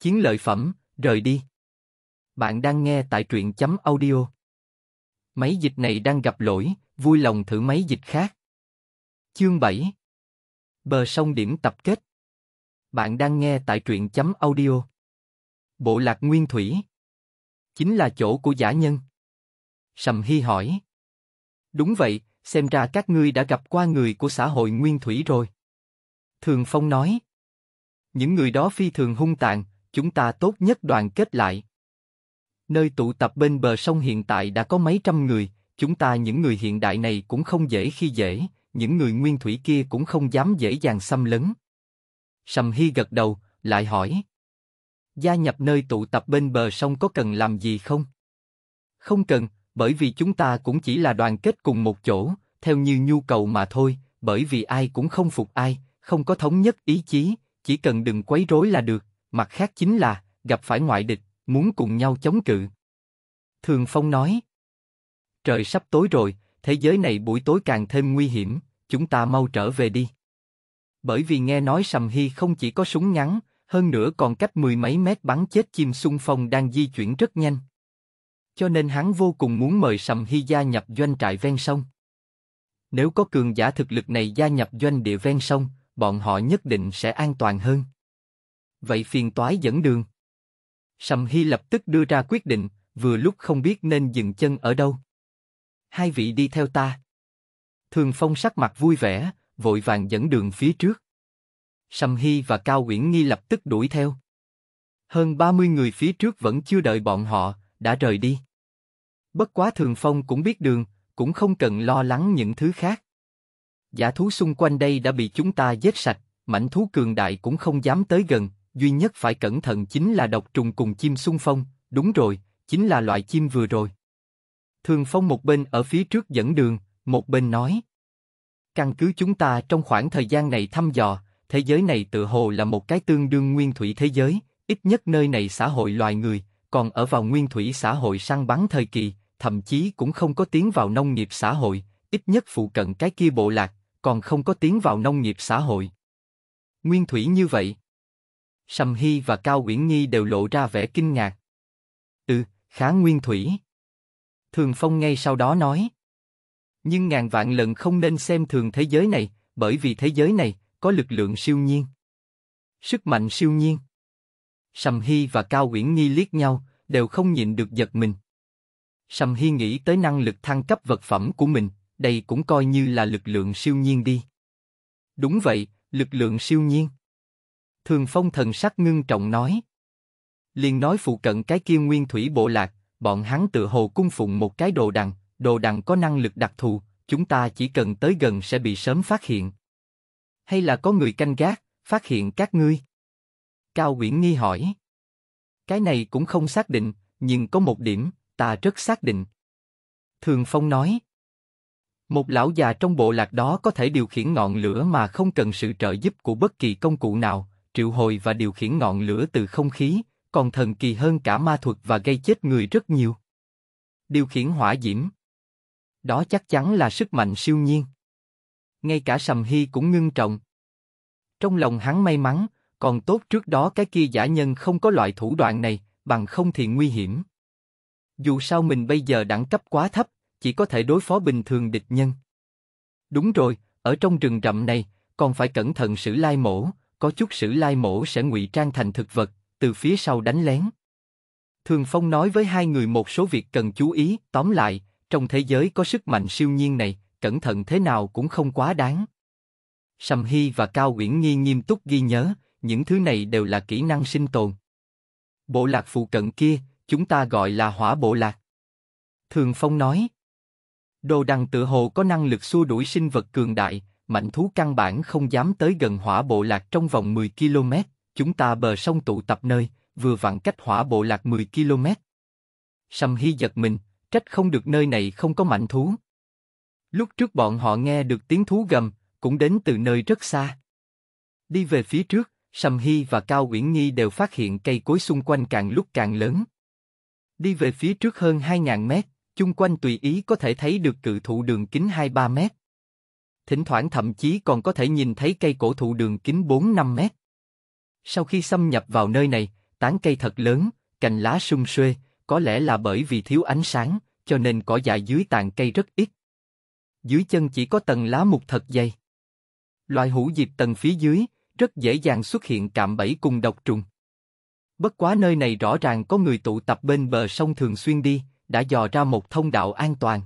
Chiến lợi phẩm, rời đi. Bạn đang nghe tại truyện chấm audio Máy dịch này đang gặp lỗi, vui lòng thử máy dịch khác. Chương 7 Bờ sông điểm tập kết Bạn đang nghe tại truyện chấm audio Bộ lạc nguyên thủy Chính là chỗ của giả nhân Sầm Hy hỏi Đúng vậy, xem ra các ngươi đã gặp qua người của xã hội nguyên thủy rồi. Thường Phong nói Những người đó phi thường hung tàn, chúng ta tốt nhất đoàn kết lại, Nơi tụ tập bên bờ sông hiện tại đã có mấy trăm người, chúng ta những người hiện đại này cũng không dễ khi dễ, những người nguyên thủy kia cũng không dám dễ dàng xâm lấn. Sầm Hy gật đầu, lại hỏi. Gia nhập nơi tụ tập bên bờ sông có cần làm gì không? Không cần, bởi vì chúng ta cũng chỉ là đoàn kết cùng một chỗ, theo như nhu cầu mà thôi, bởi vì ai cũng không phục ai, không có thống nhất ý chí, chỉ cần đừng quấy rối là được, mặt khác chính là, gặp phải ngoại địch, muốn cùng nhau chống cự. Thường Phong nói, trời sắp tối rồi, thế giới này buổi tối càng thêm nguy hiểm, chúng ta mau trở về đi. Bởi vì nghe nói Sầm Hy không chỉ có súng ngắn, hơn nữa còn cách mười mấy mét bắn chết chim xung phong đang di chuyển rất nhanh. Cho nên hắn vô cùng muốn mời Sầm Hy gia nhập doanh trại ven sông. Nếu có cường giả thực lực này gia nhập doanh địa ven sông, bọn họ nhất định sẽ an toàn hơn. Vậy phiền toái dẫn đường. Sầm Hy lập tức đưa ra quyết định, vừa lúc không biết nên dừng chân ở đâu. Hai vị đi theo ta. Thường Phong sắc mặt vui vẻ, vội vàng dẫn đường phía trước. Sầm Hy và Cao Uyển Nghi lập tức đuổi theo. Hơn 30 người phía trước vẫn chưa đợi bọn họ, đã rời đi. Bất quá Thường Phong cũng biết đường, cũng không cần lo lắng những thứ khác. Giả thú xung quanh đây đã bị chúng ta giết sạch, mảnh thú cường đại cũng không dám tới gần, duy nhất phải cẩn thận chính là độc trùng cùng chim xung phong, đúng rồi, chính là loại chim vừa rồi. Thường Phong một bên ở phía trước dẫn đường, một bên nói. Căn cứ chúng ta trong khoảng thời gian này thăm dò, thế giới này tự hồ là một cái tương đương nguyên thủy thế giới, ít nhất nơi này xã hội loài người, còn ở vào nguyên thủy xã hội săn bắn thời kỳ, thậm chí cũng không có tiến vào nông nghiệp xã hội, ít nhất phụ cận cái kia bộ lạc, còn không có tiến vào nông nghiệp xã hội. Nguyên thủy như vậy, Sầm Hy và Cao Uyển Nhi đều lộ ra vẻ kinh ngạc. Ừ, khá nguyên thủy. Thường Phong ngay sau đó nói. Nhưng ngàn vạn lần không nên xem thường thế giới này, bởi vì thế giới này có lực lượng siêu nhiên. Sức mạnh siêu nhiên. Sầm Hy và Cao Uyển Nhi liếc nhau, đều không nhịn được giật mình. Sầm Hy nghĩ tới năng lực thăng cấp vật phẩm của mình, đây cũng coi như là lực lượng siêu nhiên đi. Đúng vậy, lực lượng siêu nhiên. Thường Phong thần sắc ngưng trọng nói. liền nói phụ cận cái kia nguyên thủy bộ lạc, bọn hắn tự hồ cung phụng một cái đồ đằng, đồ đằng có năng lực đặc thù, chúng ta chỉ cần tới gần sẽ bị sớm phát hiện. Hay là có người canh gác, phát hiện các ngươi? Cao Quyển Nghi hỏi. Cái này cũng không xác định, nhưng có một điểm, ta rất xác định. Thường Phong nói. Một lão già trong bộ lạc đó có thể điều khiển ngọn lửa mà không cần sự trợ giúp của bất kỳ công cụ nào, triệu hồi và điều khiển ngọn lửa từ không khí, còn thần kỳ hơn cả ma thuật và gây chết người rất nhiều. Điều khiển hỏa diễm. Đó chắc chắn là sức mạnh siêu nhiên. Ngay cả Sầm Hy cũng ngưng trọng. Trong lòng hắn may mắn, còn tốt trước đó cái kia giả nhân không có loại thủ đoạn này, bằng không thì nguy hiểm. Dù sao mình bây giờ đẳng cấp quá thấp, chỉ có thể đối phó bình thường địch nhân. Đúng rồi, ở trong rừng rậm này, còn phải cẩn thận sử lai mổ, có chút sử lai mổ sẽ ngụy trang thành thực vật, từ phía sau đánh lén. Thường Phong nói với hai người một số việc cần chú ý, tóm lại, trong thế giới có sức mạnh siêu nhiên này, cẩn thận thế nào cũng không quá đáng. Sầm Hy và Cao Uyển Nghi nghiêm túc ghi nhớ, những thứ này đều là kỹ năng sinh tồn. Bộ lạc phụ cận kia, chúng ta gọi là hỏa bộ lạc. Thường Phong nói, đồ đằng tự hồ có năng lực xua đuổi sinh vật cường đại, mạnh thú căn bản không dám tới gần hỏa bộ lạc trong vòng 10 km, chúng ta bờ sông tụ tập nơi, vừa vặn cách hỏa bộ lạc 10 km. Sầm Hy giật mình, trách không được nơi này không có mạnh thú. Lúc trước bọn họ nghe được tiếng thú gầm, cũng đến từ nơi rất xa. Đi về phía trước, Sầm Hy và Cao Uyển Nhi đều phát hiện cây cối xung quanh càng lúc càng lớn. Đi về phía trước hơn 2.000 mét, chung quanh tùy ý có thể thấy được cự thụ đường kính 2-3 mét thỉnh thoảng thậm chí còn có thể nhìn thấy cây cổ thụ đường kính 4-5 mét. Sau khi xâm nhập vào nơi này, tán cây thật lớn, cành lá sung xuê, có lẽ là bởi vì thiếu ánh sáng, cho nên cỏ dại dưới tàn cây rất ít. Dưới chân chỉ có tầng lá mục thật dày. Loại hữu dịp tầng phía dưới, rất dễ dàng xuất hiện cạm bẫy cùng độc trùng. Bất quá nơi này rõ ràng có người tụ tập bên bờ sông thường xuyên đi, đã dò ra một thông đạo an toàn.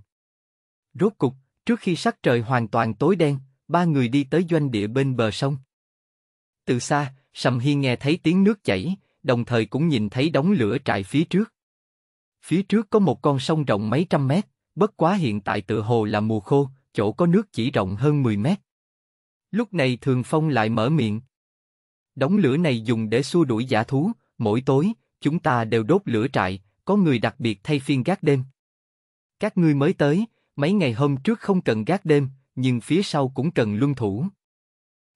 Rốt cục, Trước khi sắc trời hoàn toàn tối đen, ba người đi tới doanh địa bên bờ sông. Từ xa, Sầm Hi nghe thấy tiếng nước chảy, đồng thời cũng nhìn thấy đống lửa trại phía trước. Phía trước có một con sông rộng mấy trăm mét, bất quá hiện tại tự hồ là mùa khô, chỗ có nước chỉ rộng hơn 10 mét. Lúc này Thường Phong lại mở miệng. Đống lửa này dùng để xua đuổi giả thú, mỗi tối, chúng ta đều đốt lửa trại, có người đặc biệt thay phiên gác đêm. Các ngươi mới tới, Mấy ngày hôm trước không cần gác đêm, nhưng phía sau cũng cần luân thủ.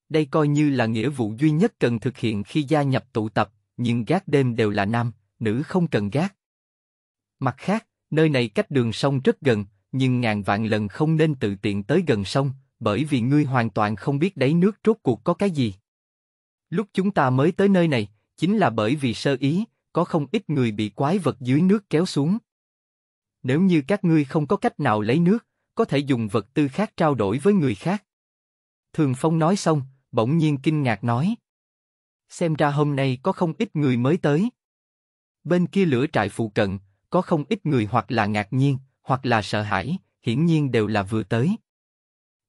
Đây coi như là nghĩa vụ duy nhất cần thực hiện khi gia nhập tụ tập, nhưng gác đêm đều là nam, nữ không cần gác. Mặt khác, nơi này cách đường sông rất gần, nhưng ngàn vạn lần không nên tự tiện tới gần sông, bởi vì ngươi hoàn toàn không biết đáy nước rốt cuộc có cái gì. Lúc chúng ta mới tới nơi này, chính là bởi vì sơ ý, có không ít người bị quái vật dưới nước kéo xuống. Nếu như các ngươi không có cách nào lấy nước, có thể dùng vật tư khác trao đổi với người khác. Thường Phong nói xong, bỗng nhiên kinh ngạc nói. Xem ra hôm nay có không ít người mới tới. Bên kia lửa trại phụ cận, có không ít người hoặc là ngạc nhiên, hoặc là sợ hãi, hiển nhiên đều là vừa tới.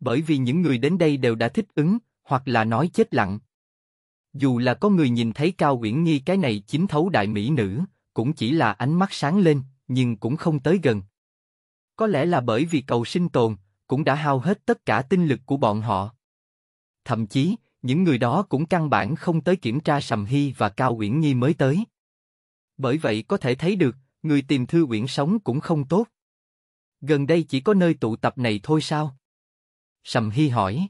Bởi vì những người đến đây đều đã thích ứng, hoặc là nói chết lặng. Dù là có người nhìn thấy Cao Uyển Nghi cái này chín thấu đại mỹ nữ, cũng chỉ là ánh mắt sáng lên, nhưng cũng không tới gần. Có lẽ là bởi vì cầu sinh tồn, cũng đã hao hết tất cả tinh lực của bọn họ. Thậm chí, những người đó cũng căn bản không tới kiểm tra Sầm Hy và Cao Uyển Nhi mới tới. Bởi vậy có thể thấy được, người tìm thư Uyển sống cũng không tốt. Gần đây chỉ có nơi tụ tập này thôi sao? Sầm Hy hỏi.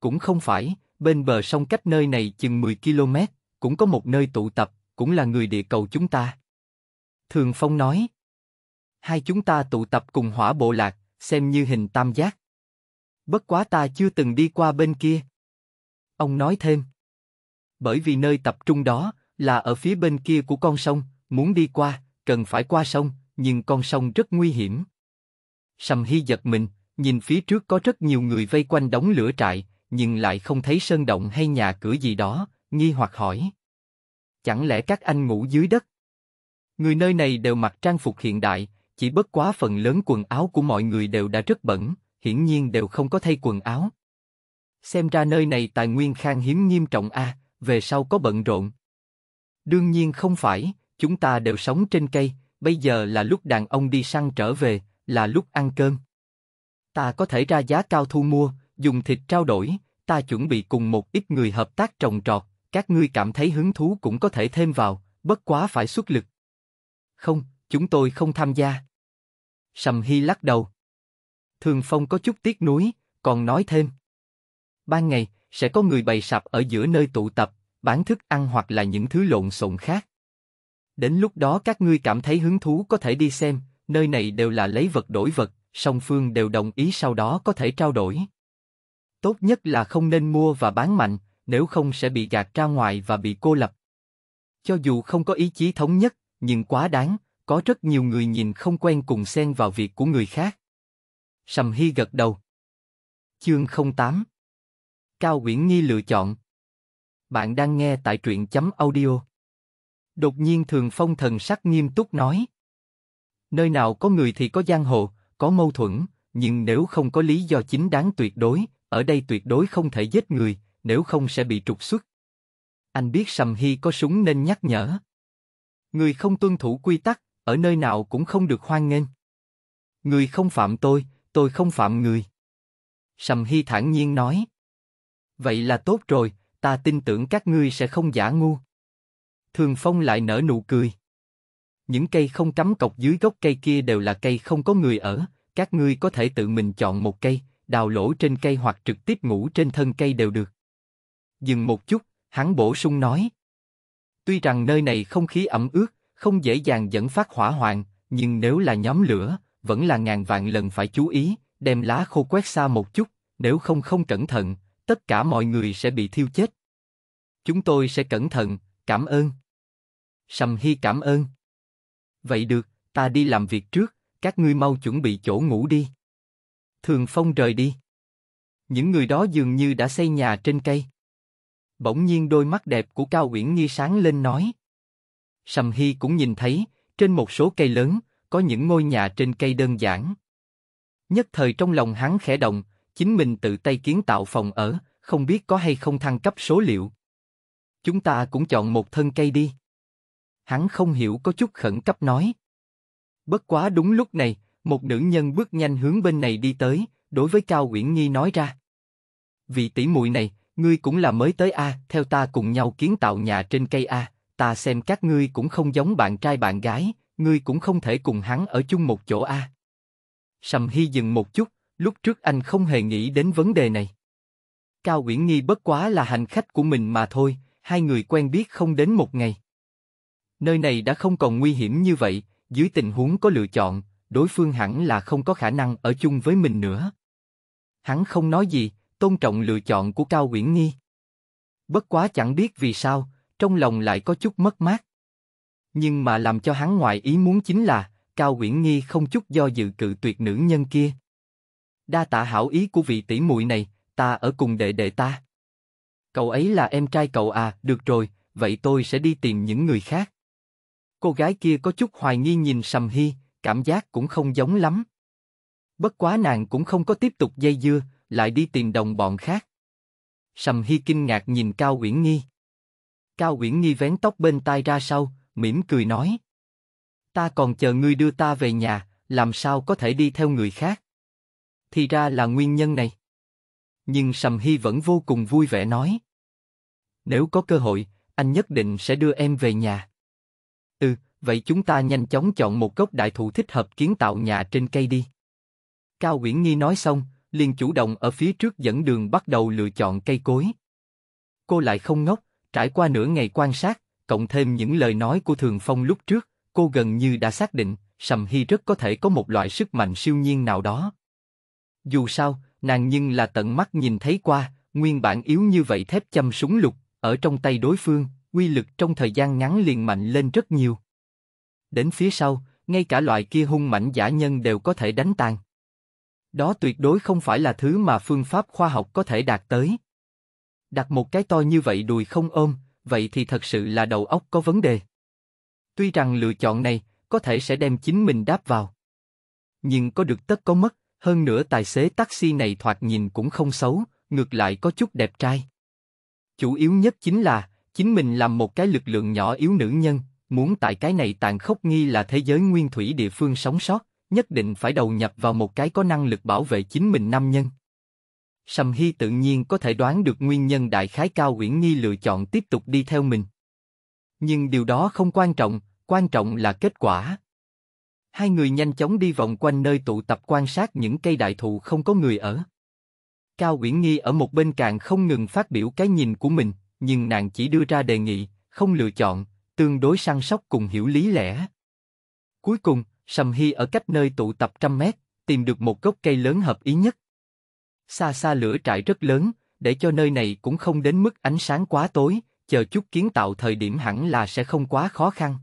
Cũng không phải, bên bờ sông cách nơi này chừng 10 km, cũng có một nơi tụ tập, cũng là người địa cầu chúng ta. Thường Phong nói. Hai chúng ta tụ tập cùng hỏa bộ lạc, xem như hình tam giác. Bất quá ta chưa từng đi qua bên kia. Ông nói thêm. Bởi vì nơi tập trung đó là ở phía bên kia của con sông, muốn đi qua, cần phải qua sông, nhưng con sông rất nguy hiểm. Sầm Hy giật mình, nhìn phía trước có rất nhiều người vây quanh đóng lửa trại, nhưng lại không thấy sơn động hay nhà cửa gì đó, nghi hoặc hỏi. Chẳng lẽ các anh ngủ dưới đất? Người nơi này đều mặc trang phục hiện đại, chỉ bất quá phần lớn quần áo của mọi người đều đã rất bẩn, hiển nhiên đều không có thay quần áo. Xem ra nơi này tài nguyên khang hiếm nghiêm trọng a, à, về sau có bận rộn. Đương nhiên không phải, chúng ta đều sống trên cây, bây giờ là lúc đàn ông đi săn trở về, là lúc ăn cơm. Ta có thể ra giá cao thu mua, dùng thịt trao đổi, ta chuẩn bị cùng một ít người hợp tác trồng trọt, các ngươi cảm thấy hứng thú cũng có thể thêm vào, bất quá phải xuất lực. Không, chúng tôi không tham gia. Sầm Hy lắc đầu. Thường Phong có chút tiếc nuối, còn nói thêm. Ban ngày, sẽ có người bày sạp ở giữa nơi tụ tập, bán thức ăn hoặc là những thứ lộn xộn khác. Đến lúc đó các ngươi cảm thấy hứng thú có thể đi xem, nơi này đều là lấy vật đổi vật, song phương đều đồng ý sau đó có thể trao đổi. Tốt nhất là không nên mua và bán mạnh, nếu không sẽ bị gạt ra ngoài và bị cô lập. Cho dù không có ý chí thống nhất, nhưng quá đáng, có rất nhiều người nhìn không quen cùng xen vào việc của người khác. Sầm Hy gật đầu. Chương 08 Cao Uyển Nghi lựa chọn Bạn đang nghe tại truyện chấm audio Đột nhiên Thường Phong thần sắc nghiêm túc nói Nơi nào có người thì có giang hồ, có mâu thuẫn, nhưng nếu không có lý do chính đáng tuyệt đối, ở đây tuyệt đối không thể giết người, nếu không sẽ bị trục xuất. Anh biết Sầm Hy có súng nên nhắc nhở. Người không tuân thủ quy tắc, ở nơi nào cũng không được hoan nghênh. Người không phạm tôi, tôi không phạm người. Sầm Hy thản nhiên nói. Vậy là tốt rồi, ta tin tưởng các ngươi sẽ không giả ngu. Thường Phong lại nở nụ cười. Những cây không cắm cọc dưới gốc cây kia đều là cây không có người ở, các ngươi có thể tự mình chọn một cây, đào lỗ trên cây hoặc trực tiếp ngủ trên thân cây đều được. Dừng một chút, hắn bổ sung nói, Tuy rằng nơi này không khí ẩm ướt, không dễ dàng dẫn phát hỏa hoạn, nhưng nếu là nhóm lửa, vẫn là ngàn vạn lần phải chú ý, đem lá khô quét xa một chút, nếu không không cẩn thận, tất cả mọi người sẽ bị thiêu chết. Chúng tôi sẽ cẩn thận, cảm ơn. Sầm Hy cảm ơn. Vậy được, ta đi làm việc trước, các ngươi mau chuẩn bị chỗ ngủ đi. Thường Phong rời đi. Những người đó dường như đã xây nhà trên cây bỗng nhiên đôi mắt đẹp của Cao Uyển Nhi sáng lên nói. Sầm Hy cũng nhìn thấy, trên một số cây lớn, có những ngôi nhà trên cây đơn giản. Nhất thời trong lòng hắn khẽ động, chính mình tự tay kiến tạo phòng ở, không biết có hay không thăng cấp số liệu. Chúng ta cũng chọn một thân cây đi. Hắn không hiểu có chút khẩn cấp nói. Bất quá đúng lúc này, một nữ nhân bước nhanh hướng bên này đi tới, đối với Cao Uyển Nhi nói ra. Vị tỷ muội này, Ngươi cũng là mới tới A, theo ta cùng nhau kiến tạo nhà trên cây A, ta xem các ngươi cũng không giống bạn trai bạn gái, ngươi cũng không thể cùng hắn ở chung một chỗ A. Sầm Hy dừng một chút, lúc trước anh không hề nghĩ đến vấn đề này. Cao Uyển Nghi bất quá là hành khách của mình mà thôi, hai người quen biết không đến một ngày. Nơi này đã không còn nguy hiểm như vậy, dưới tình huống có lựa chọn, đối phương hẳn là không có khả năng ở chung với mình nữa. Hắn không nói gì, tôn trọng lựa chọn của Cao Uyển Nghi. Bất quá chẳng biết vì sao, trong lòng lại có chút mất mát. Nhưng mà làm cho hắn ngoại ý muốn chính là, Cao Uyển Nghi không chút do dự cự tuyệt nữ nhân kia. Đa tạ hảo ý của vị tỷ muội này, ta ở cùng đệ đệ ta. Cậu ấy là em trai cậu à, được rồi, vậy tôi sẽ đi tìm những người khác. Cô gái kia có chút hoài nghi nhìn Sầm Hy, cảm giác cũng không giống lắm. Bất quá nàng cũng không có tiếp tục dây dưa, lại đi tìm đồng bọn khác. Sầm Hy kinh ngạc nhìn Cao Uyển Nghi. Cao Uyển Nghi vén tóc bên tai ra sau, mỉm cười nói: Ta còn chờ ngươi đưa ta về nhà, làm sao có thể đi theo người khác? Thì ra là nguyên nhân này. Nhưng Sầm Hy vẫn vô cùng vui vẻ nói: Nếu có cơ hội, anh nhất định sẽ đưa em về nhà. Ừ, vậy chúng ta nhanh chóng chọn một gốc đại thụ thích hợp kiến tạo nhà trên cây đi. Cao Uyển Nghi nói xong, liền chủ động ở phía trước dẫn đường bắt đầu lựa chọn cây cối. Cô lại không ngốc, trải qua nửa ngày quan sát, cộng thêm những lời nói của Thường Phong lúc trước, cô gần như đã xác định, Sầm Hy rất có thể có một loại sức mạnh siêu nhiên nào đó. Dù sao, nàng nhưng là tận mắt nhìn thấy qua, nguyên bản yếu như vậy thép châm súng lục, ở trong tay đối phương, quy lực trong thời gian ngắn liền mạnh lên rất nhiều. Đến phía sau, ngay cả loại kia hung mạnh giả nhân đều có thể đánh tàn. Đó tuyệt đối không phải là thứ mà phương pháp khoa học có thể đạt tới. Đặt một cái to như vậy đùi không ôm, vậy thì thật sự là đầu óc có vấn đề. Tuy rằng lựa chọn này có thể sẽ đem chính mình đáp vào. Nhưng có được tất có mất, hơn nữa tài xế taxi này thoạt nhìn cũng không xấu, ngược lại có chút đẹp trai. Chủ yếu nhất chính là, chính mình làm một cái lực lượng nhỏ yếu nữ nhân, muốn tại cái này tàn khốc nghi là thế giới nguyên thủy địa phương sống sót, nhất định phải đầu nhập vào một cái có năng lực bảo vệ chính mình nam nhân. Sầm Hy tự nhiên có thể đoán được nguyên nhân đại khái Cao Uyển Nghi lựa chọn tiếp tục đi theo mình. Nhưng điều đó không quan trọng, quan trọng là kết quả. Hai người nhanh chóng đi vòng quanh nơi tụ tập quan sát những cây đại thụ không có người ở. Cao Uyển Nghi ở một bên cạnh không ngừng phát biểu cái nhìn của mình, nhưng nàng chỉ đưa ra đề nghị, không lựa chọn, tương đối săn sóc cùng hiểu lý lẽ. Cuối cùng, Sầm Hy ở cách nơi tụ tập trăm mét, tìm được một gốc cây lớn hợp ý nhất. Xa xa lửa trại rất lớn, để cho nơi này cũng không đến mức ánh sáng quá tối, chờ chút kiến tạo thời điểm hẳn là sẽ không quá khó khăn.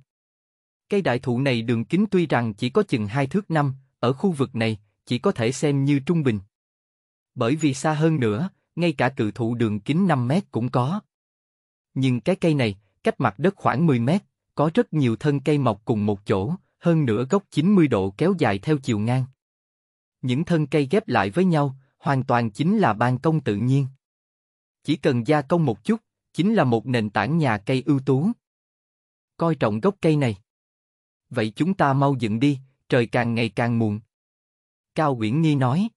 Cây đại thụ này đường kính tuy rằng chỉ có chừng hai thước năm, ở khu vực này chỉ có thể xem như trung bình. Bởi vì xa hơn nữa, ngay cả cự thụ đường kính 5 mét cũng có. Nhưng cái cây này, cách mặt đất khoảng 10 mét, có rất nhiều thân cây mọc cùng một chỗ, hơn nửa góc 90 độ kéo dài theo chiều ngang. Những thân cây ghép lại với nhau, hoàn toàn chính là ban công tự nhiên. Chỉ cần gia công một chút, chính là một nền tảng nhà cây ưu tú. Coi trọng gốc cây này. Vậy chúng ta mau dựng đi, trời càng ngày càng muộn. Cao Uyển Nghi nói.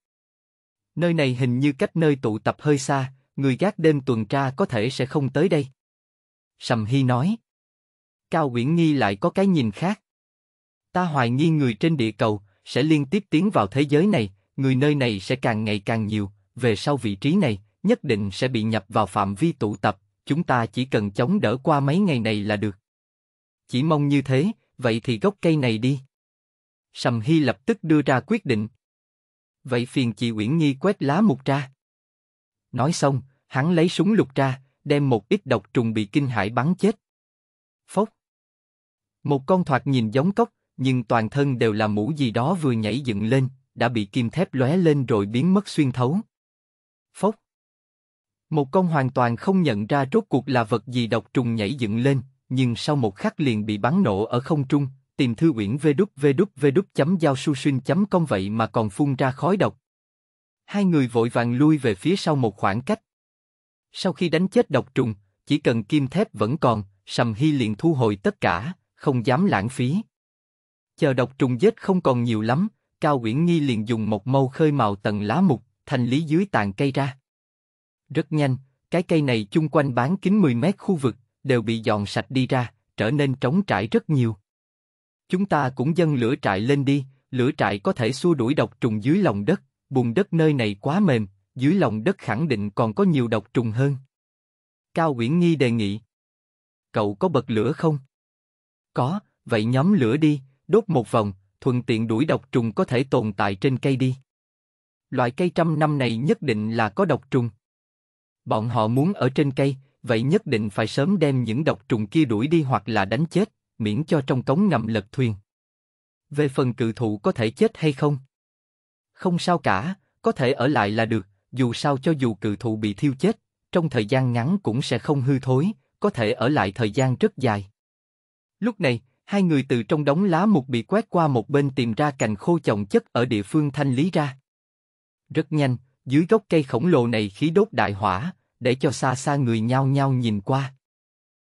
Nơi này hình như cách nơi tụ tập hơi xa, người gác đêm tuần tra có thể sẽ không tới đây. Sầm Hy nói. Cao Uyển Nghi lại có cái nhìn khác. Ta hoài nghi người trên địa cầu sẽ liên tiếp tiến vào thế giới này, người nơi này sẽ càng ngày càng nhiều, về sau vị trí này nhất định sẽ bị nhập vào phạm vi tụ tập, chúng ta chỉ cần chống đỡ qua mấy ngày này là được. Chỉ mong như thế, vậy thì gốc cây này đi. Sầm Hy lập tức đưa ra quyết định. Vậy phiền chị Uyển Nhi quét lá mục ra. Nói xong, hắn lấy súng lục ra, đem một ít độc trùng bị kinh hải bắn chết. Phốc. Một con thoạt nhìn giống cốc, nhưng toàn thân đều là mũ gì đó vừa nhảy dựng lên, đã bị kim thép lóe lên rồi biến mất xuyên thấu. Phốc. Một con hoàn toàn không nhận ra rốt cuộc là vật gì độc trùng nhảy dựng lên, nhưng sau một khắc liền bị bắn nổ ở không trung, tìm thư uyển vê đúc vê đúc vê đúc chấm giao su xuyên chấm công vậy mà còn phun ra khói độc. Hai người vội vàng lui về phía sau một khoảng cách. Sau khi đánh chết độc trùng, chỉ cần kim thép vẫn còn, Sầm Hy liền thu hồi tất cả, không dám lãng phí. Chờ độc trùng giết không còn nhiều lắm, Cao Uyển Nghi liền dùng một mâu khơi màu tầng lá mục, thành lý dưới tàn cây ra. Rất nhanh, cái cây này chung quanh bán kính 10 mét khu vực, đều bị dọn sạch đi ra, trở nên trống trải rất nhiều. Chúng ta cũng dâng lửa trại lên đi, lửa trại có thể xua đuổi độc trùng dưới lòng đất, bùn đất nơi này quá mềm, dưới lòng đất khẳng định còn có nhiều độc trùng hơn. Cao Uyển Nghi đề nghị. Cậu có bật lửa không? Có, vậy nhóm lửa đi, đốt một vòng, thuận tiện đuổi độc trùng có thể tồn tại trên cây đi. Loại cây trăm năm này nhất định là có độc trùng. Bọn họ muốn ở trên cây, vậy nhất định phải sớm đem những độc trùng kia đuổi đi hoặc là đánh chết, miễn cho trong cống ngầm lật thuyền. Về phần cự thụ có thể chết hay không? Không sao cả, có thể ở lại là được, dù sao cho dù cự thụ bị thiêu chết, trong thời gian ngắn cũng sẽ không hư thối, có thể ở lại thời gian rất dài. Lúc này, hai người từ trong đống lá mục bị quét qua một bên tìm ra cành khô chồng chất ở địa phương thanh lý ra. Rất nhanh, dưới gốc cây khổng lồ này khí đốt đại hỏa, để cho xa xa người nhao nhao nhìn qua.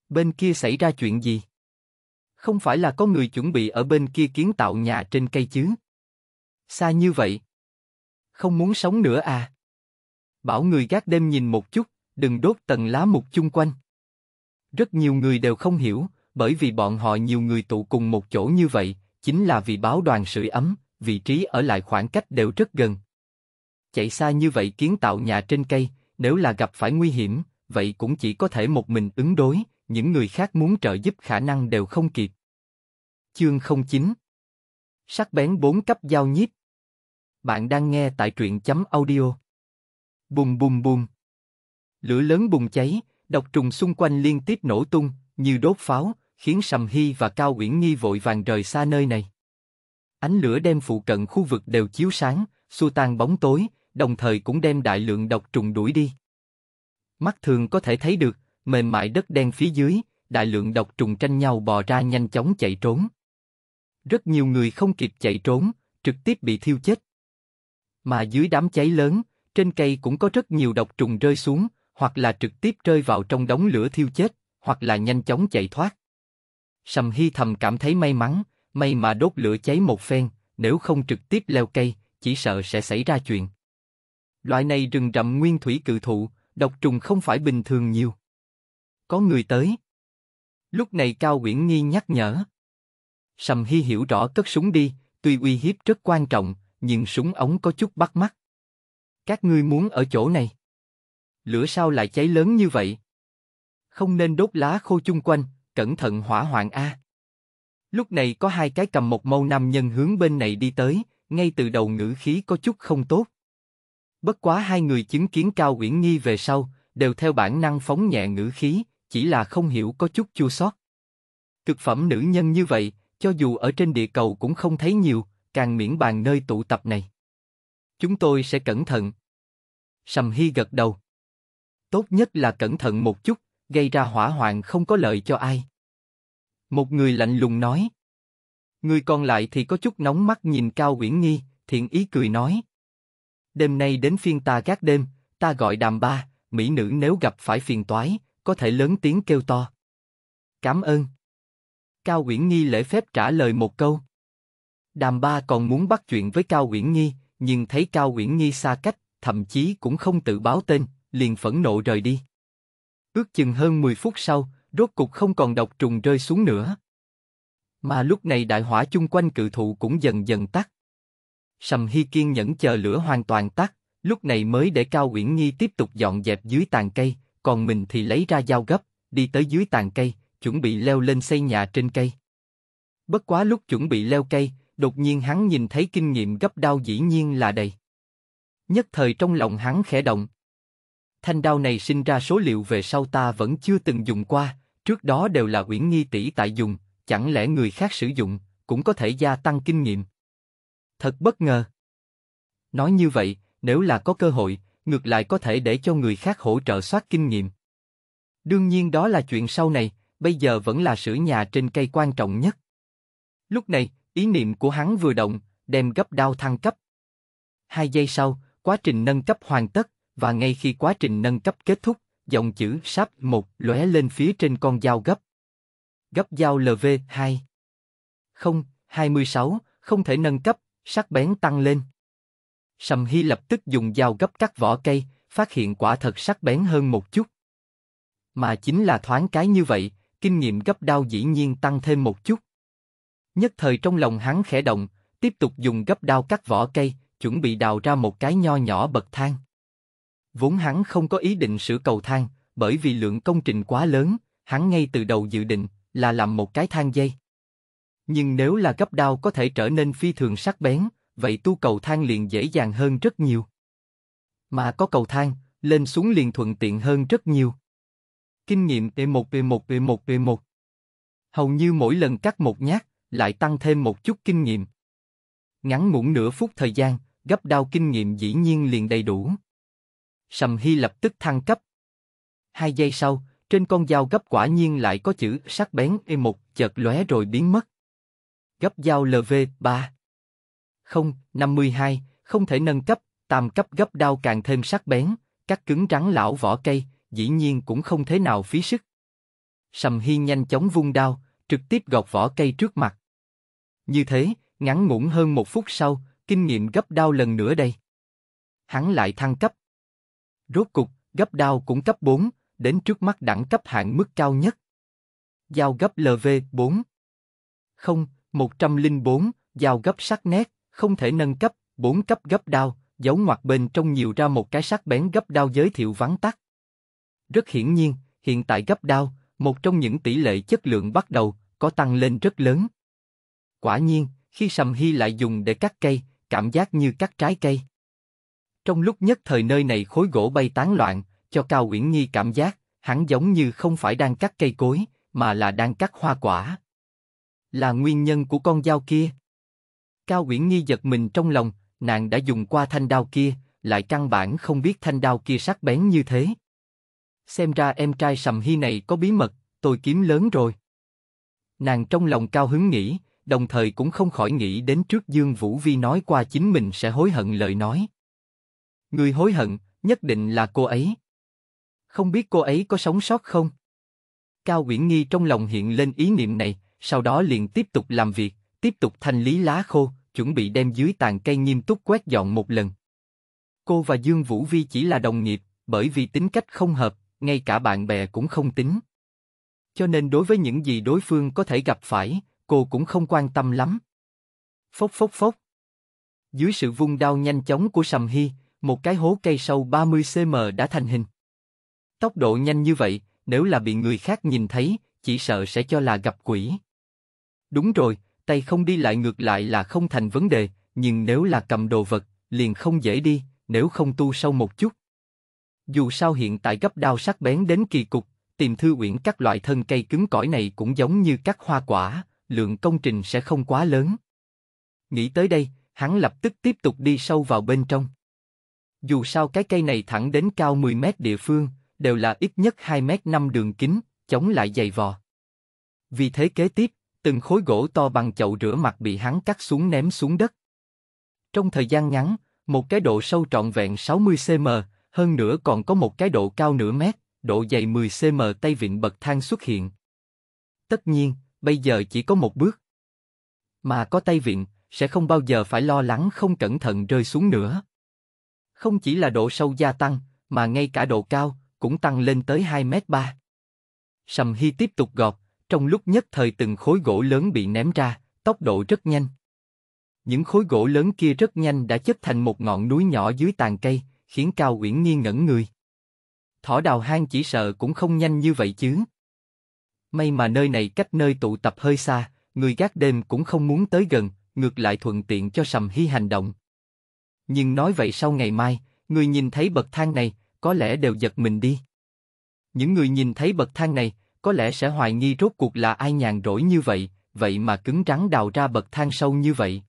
Bên kia xảy ra chuyện gì? Không phải là có người chuẩn bị ở bên kia kiến tạo nhà trên cây chứ? Xa như vậy? Không muốn sống nữa à? Bảo người gác đêm nhìn một chút, đừng đốt tầng lá mục chung quanh. Rất nhiều người đều không hiểu, bởi vì bọn họ nhiều người tụ cùng một chỗ như vậy, chính là vì báo đoàn sưởi ấm, vị trí ở lại khoảng cách đều rất gần. Chạy xa như vậy kiến tạo nhà trên cây, nếu là gặp phải nguy hiểm, vậy cũng chỉ có thể một mình ứng đối, những người khác muốn trợ giúp khả năng đều không kịp. Chương 09 Sắc bén bốn cấp giao nhíp Bạn đang nghe tại truyện chấm audio. Bùm bùm bùm Lửa lớn bùng cháy, độc trùng xung quanh liên tiếp nổ tung, như đốt pháo, khiến Sầm Hy và Cao Uyển Nghi vội vàng rời xa nơi này. Ánh lửa đem phụ cận khu vực đều chiếu sáng, xua tan bóng tối, đồng thời cũng đem đại lượng độc trùng đuổi đi. Mắt thường có thể thấy được, mềm mại đất đen phía dưới, đại lượng độc trùng tranh nhau bò ra nhanh chóng chạy trốn. Rất nhiều người không kịp chạy trốn, trực tiếp bị thiêu chết. Mà dưới đám cháy lớn, trên cây cũng có rất nhiều độc trùng rơi xuống, hoặc là trực tiếp rơi vào trong đống lửa thiêu chết, hoặc là nhanh chóng chạy thoát. Sầm Hy thầm cảm thấy may mắn, may mà đốt lửa cháy một phen, nếu không trực tiếp leo cây, chỉ sợ sẽ xảy ra chuyện. Loại này rừng rậm nguyên thủy cự thụ, độc trùng không phải bình thường nhiều. Có người tới. Lúc này Cao Uyển Nghi nhắc nhở. Sầm Hy hiểu rõ cất súng đi, tuy uy hiếp rất quan trọng, nhưng súng ống có chút bắt mắt. Các ngươi muốn ở chỗ này. Lửa sao lại cháy lớn như vậy? Không nên đốt lá khô chung quanh, cẩn thận hỏa hoạn a. Lúc này có hai cái cầm một mâu nam nhân hướng bên này đi tới, ngay từ đầu ngữ khí có chút không tốt. Bất quá hai người chứng kiến Cao Uyển Nhi về sau, đều theo bản năng phóng nhẹ ngữ khí, chỉ là không hiểu có chút chua xót. Cực phẩm nữ nhân như vậy, cho dù ở trên địa cầu cũng không thấy nhiều, càng miễn bàn nơi tụ tập này. Chúng tôi sẽ cẩn thận. Sầm Hy gật đầu. Tốt nhất là cẩn thận một chút, gây ra hỏa hoạn không có lợi cho ai. Một người lạnh lùng nói. Người còn lại thì có chút nóng mắt nhìn Cao Uyển Nghi, thiện ý cười nói. Đêm nay đến phiên ta gác đêm, ta gọi đàm ba, mỹ nữ nếu gặp phải phiền toái, có thể lớn tiếng kêu to. Cảm ơn. Cao Uyển Nghi lễ phép trả lời một câu. Đàm ba còn muốn bắt chuyện với Cao Uyển Nghi, nhưng thấy Cao Uyển Nghi xa cách, thậm chí cũng không tự báo tên, liền phẫn nộ rời đi. Ước chừng hơn 10 phút sau, rốt cục không còn độc trùng rơi xuống nữa. Mà lúc này đại hỏa chung quanh cự thụ cũng dần dần tắt. Sầm Hy kiên nhẫn chờ lửa hoàn toàn tắt, lúc này mới để Cao Uyển Nhi tiếp tục dọn dẹp dưới tàn cây, còn mình thì lấy ra dao gấp, đi tới dưới tàn cây, chuẩn bị leo lên xây nhà trên cây. Bất quá lúc chuẩn bị leo cây, đột nhiên hắn nhìn thấy kinh nghiệm gấp đao dĩ nhiên là đầy. Nhất thời trong lòng hắn khẽ động. Thanh đao này sinh ra số liệu về sau ta vẫn chưa từng dùng qua, Trước đó đều là Uyển Nghi tỷ tại dùng, chẳng lẽ người khác sử dụng cũng có thể gia tăng kinh nghiệm? Thật bất ngờ. Nói như vậy, nếu là có cơ hội, ngược lại có thể để cho người khác hỗ trợ soát kinh nghiệm. Đương nhiên đó là chuyện sau này, bây giờ vẫn là sửa nhà trên cây quan trọng nhất. Lúc này, ý niệm của hắn vừa động, đem gấp đao thăng cấp. Hai giây sau, quá trình nâng cấp hoàn tất, và ngay khi quá trình nâng cấp kết thúc, dòng chữ sắp một lóe lên phía trên con dao gấp. Gấp dao LV2. Không, 26, không thể nâng cấp, sắc bén tăng lên. Sầm Hy lập tức dùng dao gấp cắt vỏ cây, phát hiện quả thật sắc bén hơn một chút. Mà chính là thoáng cái như vậy, kinh nghiệm gấp đao dĩ nhiên tăng thêm một chút. Nhất thời trong lòng hắn khẽ động, tiếp tục dùng gấp đao cắt vỏ cây, chuẩn bị đào ra một cái nho nhỏ bậc thang. Vốn hắn không có ý định sửa cầu thang, bởi vì lượng công trình quá lớn, hắn ngay từ đầu dự định là làm một cái thang dây. Nhưng nếu là gấp đao có thể trở nên phi thường sắc bén, vậy tu cầu thang liền dễ dàng hơn rất nhiều. Mà có cầu thang, lên xuống liền thuận tiện hơn rất nhiều. Kinh nghiệm t 1 P1 P1 P1 Hầu như mỗi lần cắt một nhát, lại tăng thêm một chút kinh nghiệm. Ngắn ngủn nửa phút thời gian, gấp đao kinh nghiệm dĩ nhiên liền đầy đủ. Sầm Hy lập tức thăng cấp. Hai giây sau, trên con dao gấp quả nhiên lại có chữ sắc bén E một chợt lóe rồi biến mất. Gấp dao LV3. Không, 52, không thể nâng cấp, tam cấp gấp đao càng thêm sắc bén, cắt cứng rắn lão vỏ cây, dĩ nhiên cũng không thế nào phí sức. Sầm Hy nhanh chóng vung đao, trực tiếp gọt vỏ cây trước mặt. Như thế, ngắn ngủn hơn một phút sau, kinh nghiệm gấp đao lần nữa đây. Hắn lại thăng cấp, Rốt cục, gấp đao cũng cấp 4, đến trước mắt đẳng cấp hạng mức cao nhất. giao gấp LV4 Không, 104, giao gấp sắc nét, không thể nâng cấp, 4 cấp gấp đao, dấu ngoặt bên trong nhiều ra một cái sắc bén gấp đao giới thiệu vắng tắt. Rất hiển nhiên, hiện tại gấp đao, một trong những tỷ lệ chất lượng bắt đầu, có tăng lên rất lớn. Quả nhiên, khi Sầm Hy lại dùng để cắt cây, cảm giác như cắt trái cây. Trong lúc nhất thời nơi này khối gỗ bay tán loạn, cho Cao Uyển Nhi cảm giác, hắn giống như không phải đang cắt cây cối, mà là đang cắt hoa quả. Là nguyên nhân của con dao kia. Cao Uyển Nhi giật mình trong lòng, nàng đã dùng qua thanh đao kia, lại căn bản không biết thanh đao kia sắc bén như thế. Xem ra em trai sầm hy này có bí mật, tôi kiếm lớn rồi. Nàng trong lòng cao hứng nghĩ, đồng thời cũng không khỏi nghĩ đến trước Dương Vũ Vi nói qua chính mình sẽ hối hận lời nói. Người hối hận, nhất định là cô ấy. Không biết cô ấy có sống sót không? Cao Uyển Nghi trong lòng hiện lên ý niệm này, sau đó liền tiếp tục làm việc, tiếp tục thanh lý lá khô, chuẩn bị đem dưới tàn cây nghiêm túc quét dọn một lần. Cô và Dương Vũ Vi chỉ là đồng nghiệp, bởi vì tính cách không hợp, ngay cả bạn bè cũng không tính. Cho nên đối với những gì đối phương có thể gặp phải, cô cũng không quan tâm lắm. Phốc phốc phốc. Dưới sự vung đao nhanh chóng của Sầm Hy, một cái hố cây sâu 30cm đã thành hình. Tốc độ nhanh như vậy, nếu là bị người khác nhìn thấy, chỉ sợ sẽ cho là gặp quỷ. Đúng rồi, tay không đi lại ngược lại là không thành vấn đề, nhưng nếu là cầm đồ vật, liền không dễ đi, nếu không tu sâu một chút. Dù sao hiện tại gấp đao sắc bén đến kỳ cục, tìm thư uyển các loại thân cây cứng cỏi này cũng giống như các hoa quả, lượng công trình sẽ không quá lớn. Nghĩ tới đây, hắn lập tức tiếp tục đi sâu vào bên trong. Dù sao cái cây này thẳng đến cao 10 mét địa phương, đều là ít nhất 2 mét 5 đường kính, chống lại dày vò. Vì thế kế tiếp, từng khối gỗ to bằng chậu rửa mặt bị hắn cắt xuống ném xuống đất. Trong thời gian ngắn, một cái độ sâu trọn vẹn 60cm, hơn nữa còn có một cái độ cao nửa mét, độ dày 10cm tay vịn bậc thang xuất hiện. Tất nhiên, bây giờ chỉ có một bước. Mà có tay vịn, sẽ không bao giờ phải lo lắng không cẩn thận rơi xuống nữa. Không chỉ là độ sâu gia tăng, mà ngay cả độ cao cũng tăng lên tới 2 mét 3. Sầm Hy tiếp tục gọt, trong lúc nhất thời từng khối gỗ lớn bị ném ra, tốc độ rất nhanh. Những khối gỗ lớn kia rất nhanh đã chất thành một ngọn núi nhỏ dưới tàn cây, khiến Cao Uyển Nhi ngẩn người. Thỏ đào hang chỉ sợ cũng không nhanh như vậy chứ. May mà nơi này cách nơi tụ tập hơi xa, người gác đêm cũng không muốn tới gần, ngược lại thuận tiện cho Sầm Hy hành động nhưng nói vậy sau ngày mai, người nhìn thấy bậc thang này, có lẽ đều giật mình đi. Những người nhìn thấy bậc thang này, có lẽ sẽ hoài nghi rốt cuộc là ai nhàn rỗi như vậy, vậy mà cứng rắn đào ra bậc thang sâu như vậy.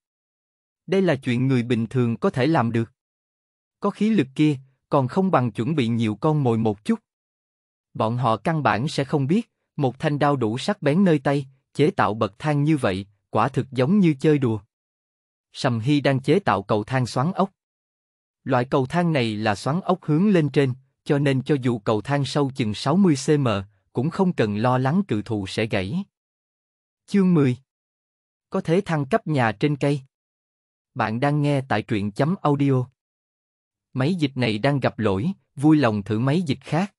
Đây là chuyện người bình thường có thể làm được. Có khí lực kia, còn không bằng chuẩn bị nhiều con mồi một chút. Bọn họ căn bản sẽ không biết, một thanh đao đủ sắc bén nơi tay, chế tạo bậc thang như vậy, quả thực giống như chơi đùa. Sầm Hy đang chế tạo cầu thang xoắn ốc. Loại cầu thang này là xoắn ốc hướng lên trên, cho nên cho dù cầu thang sâu chừng 60cm, cũng không cần lo lắng cự thù sẽ gãy. Chương 10 Có thể thăng cấp nhà trên cây. Bạn đang nghe tại truyện chấm audio. Máy dịch này đang gặp lỗi, vui lòng thử máy dịch khác.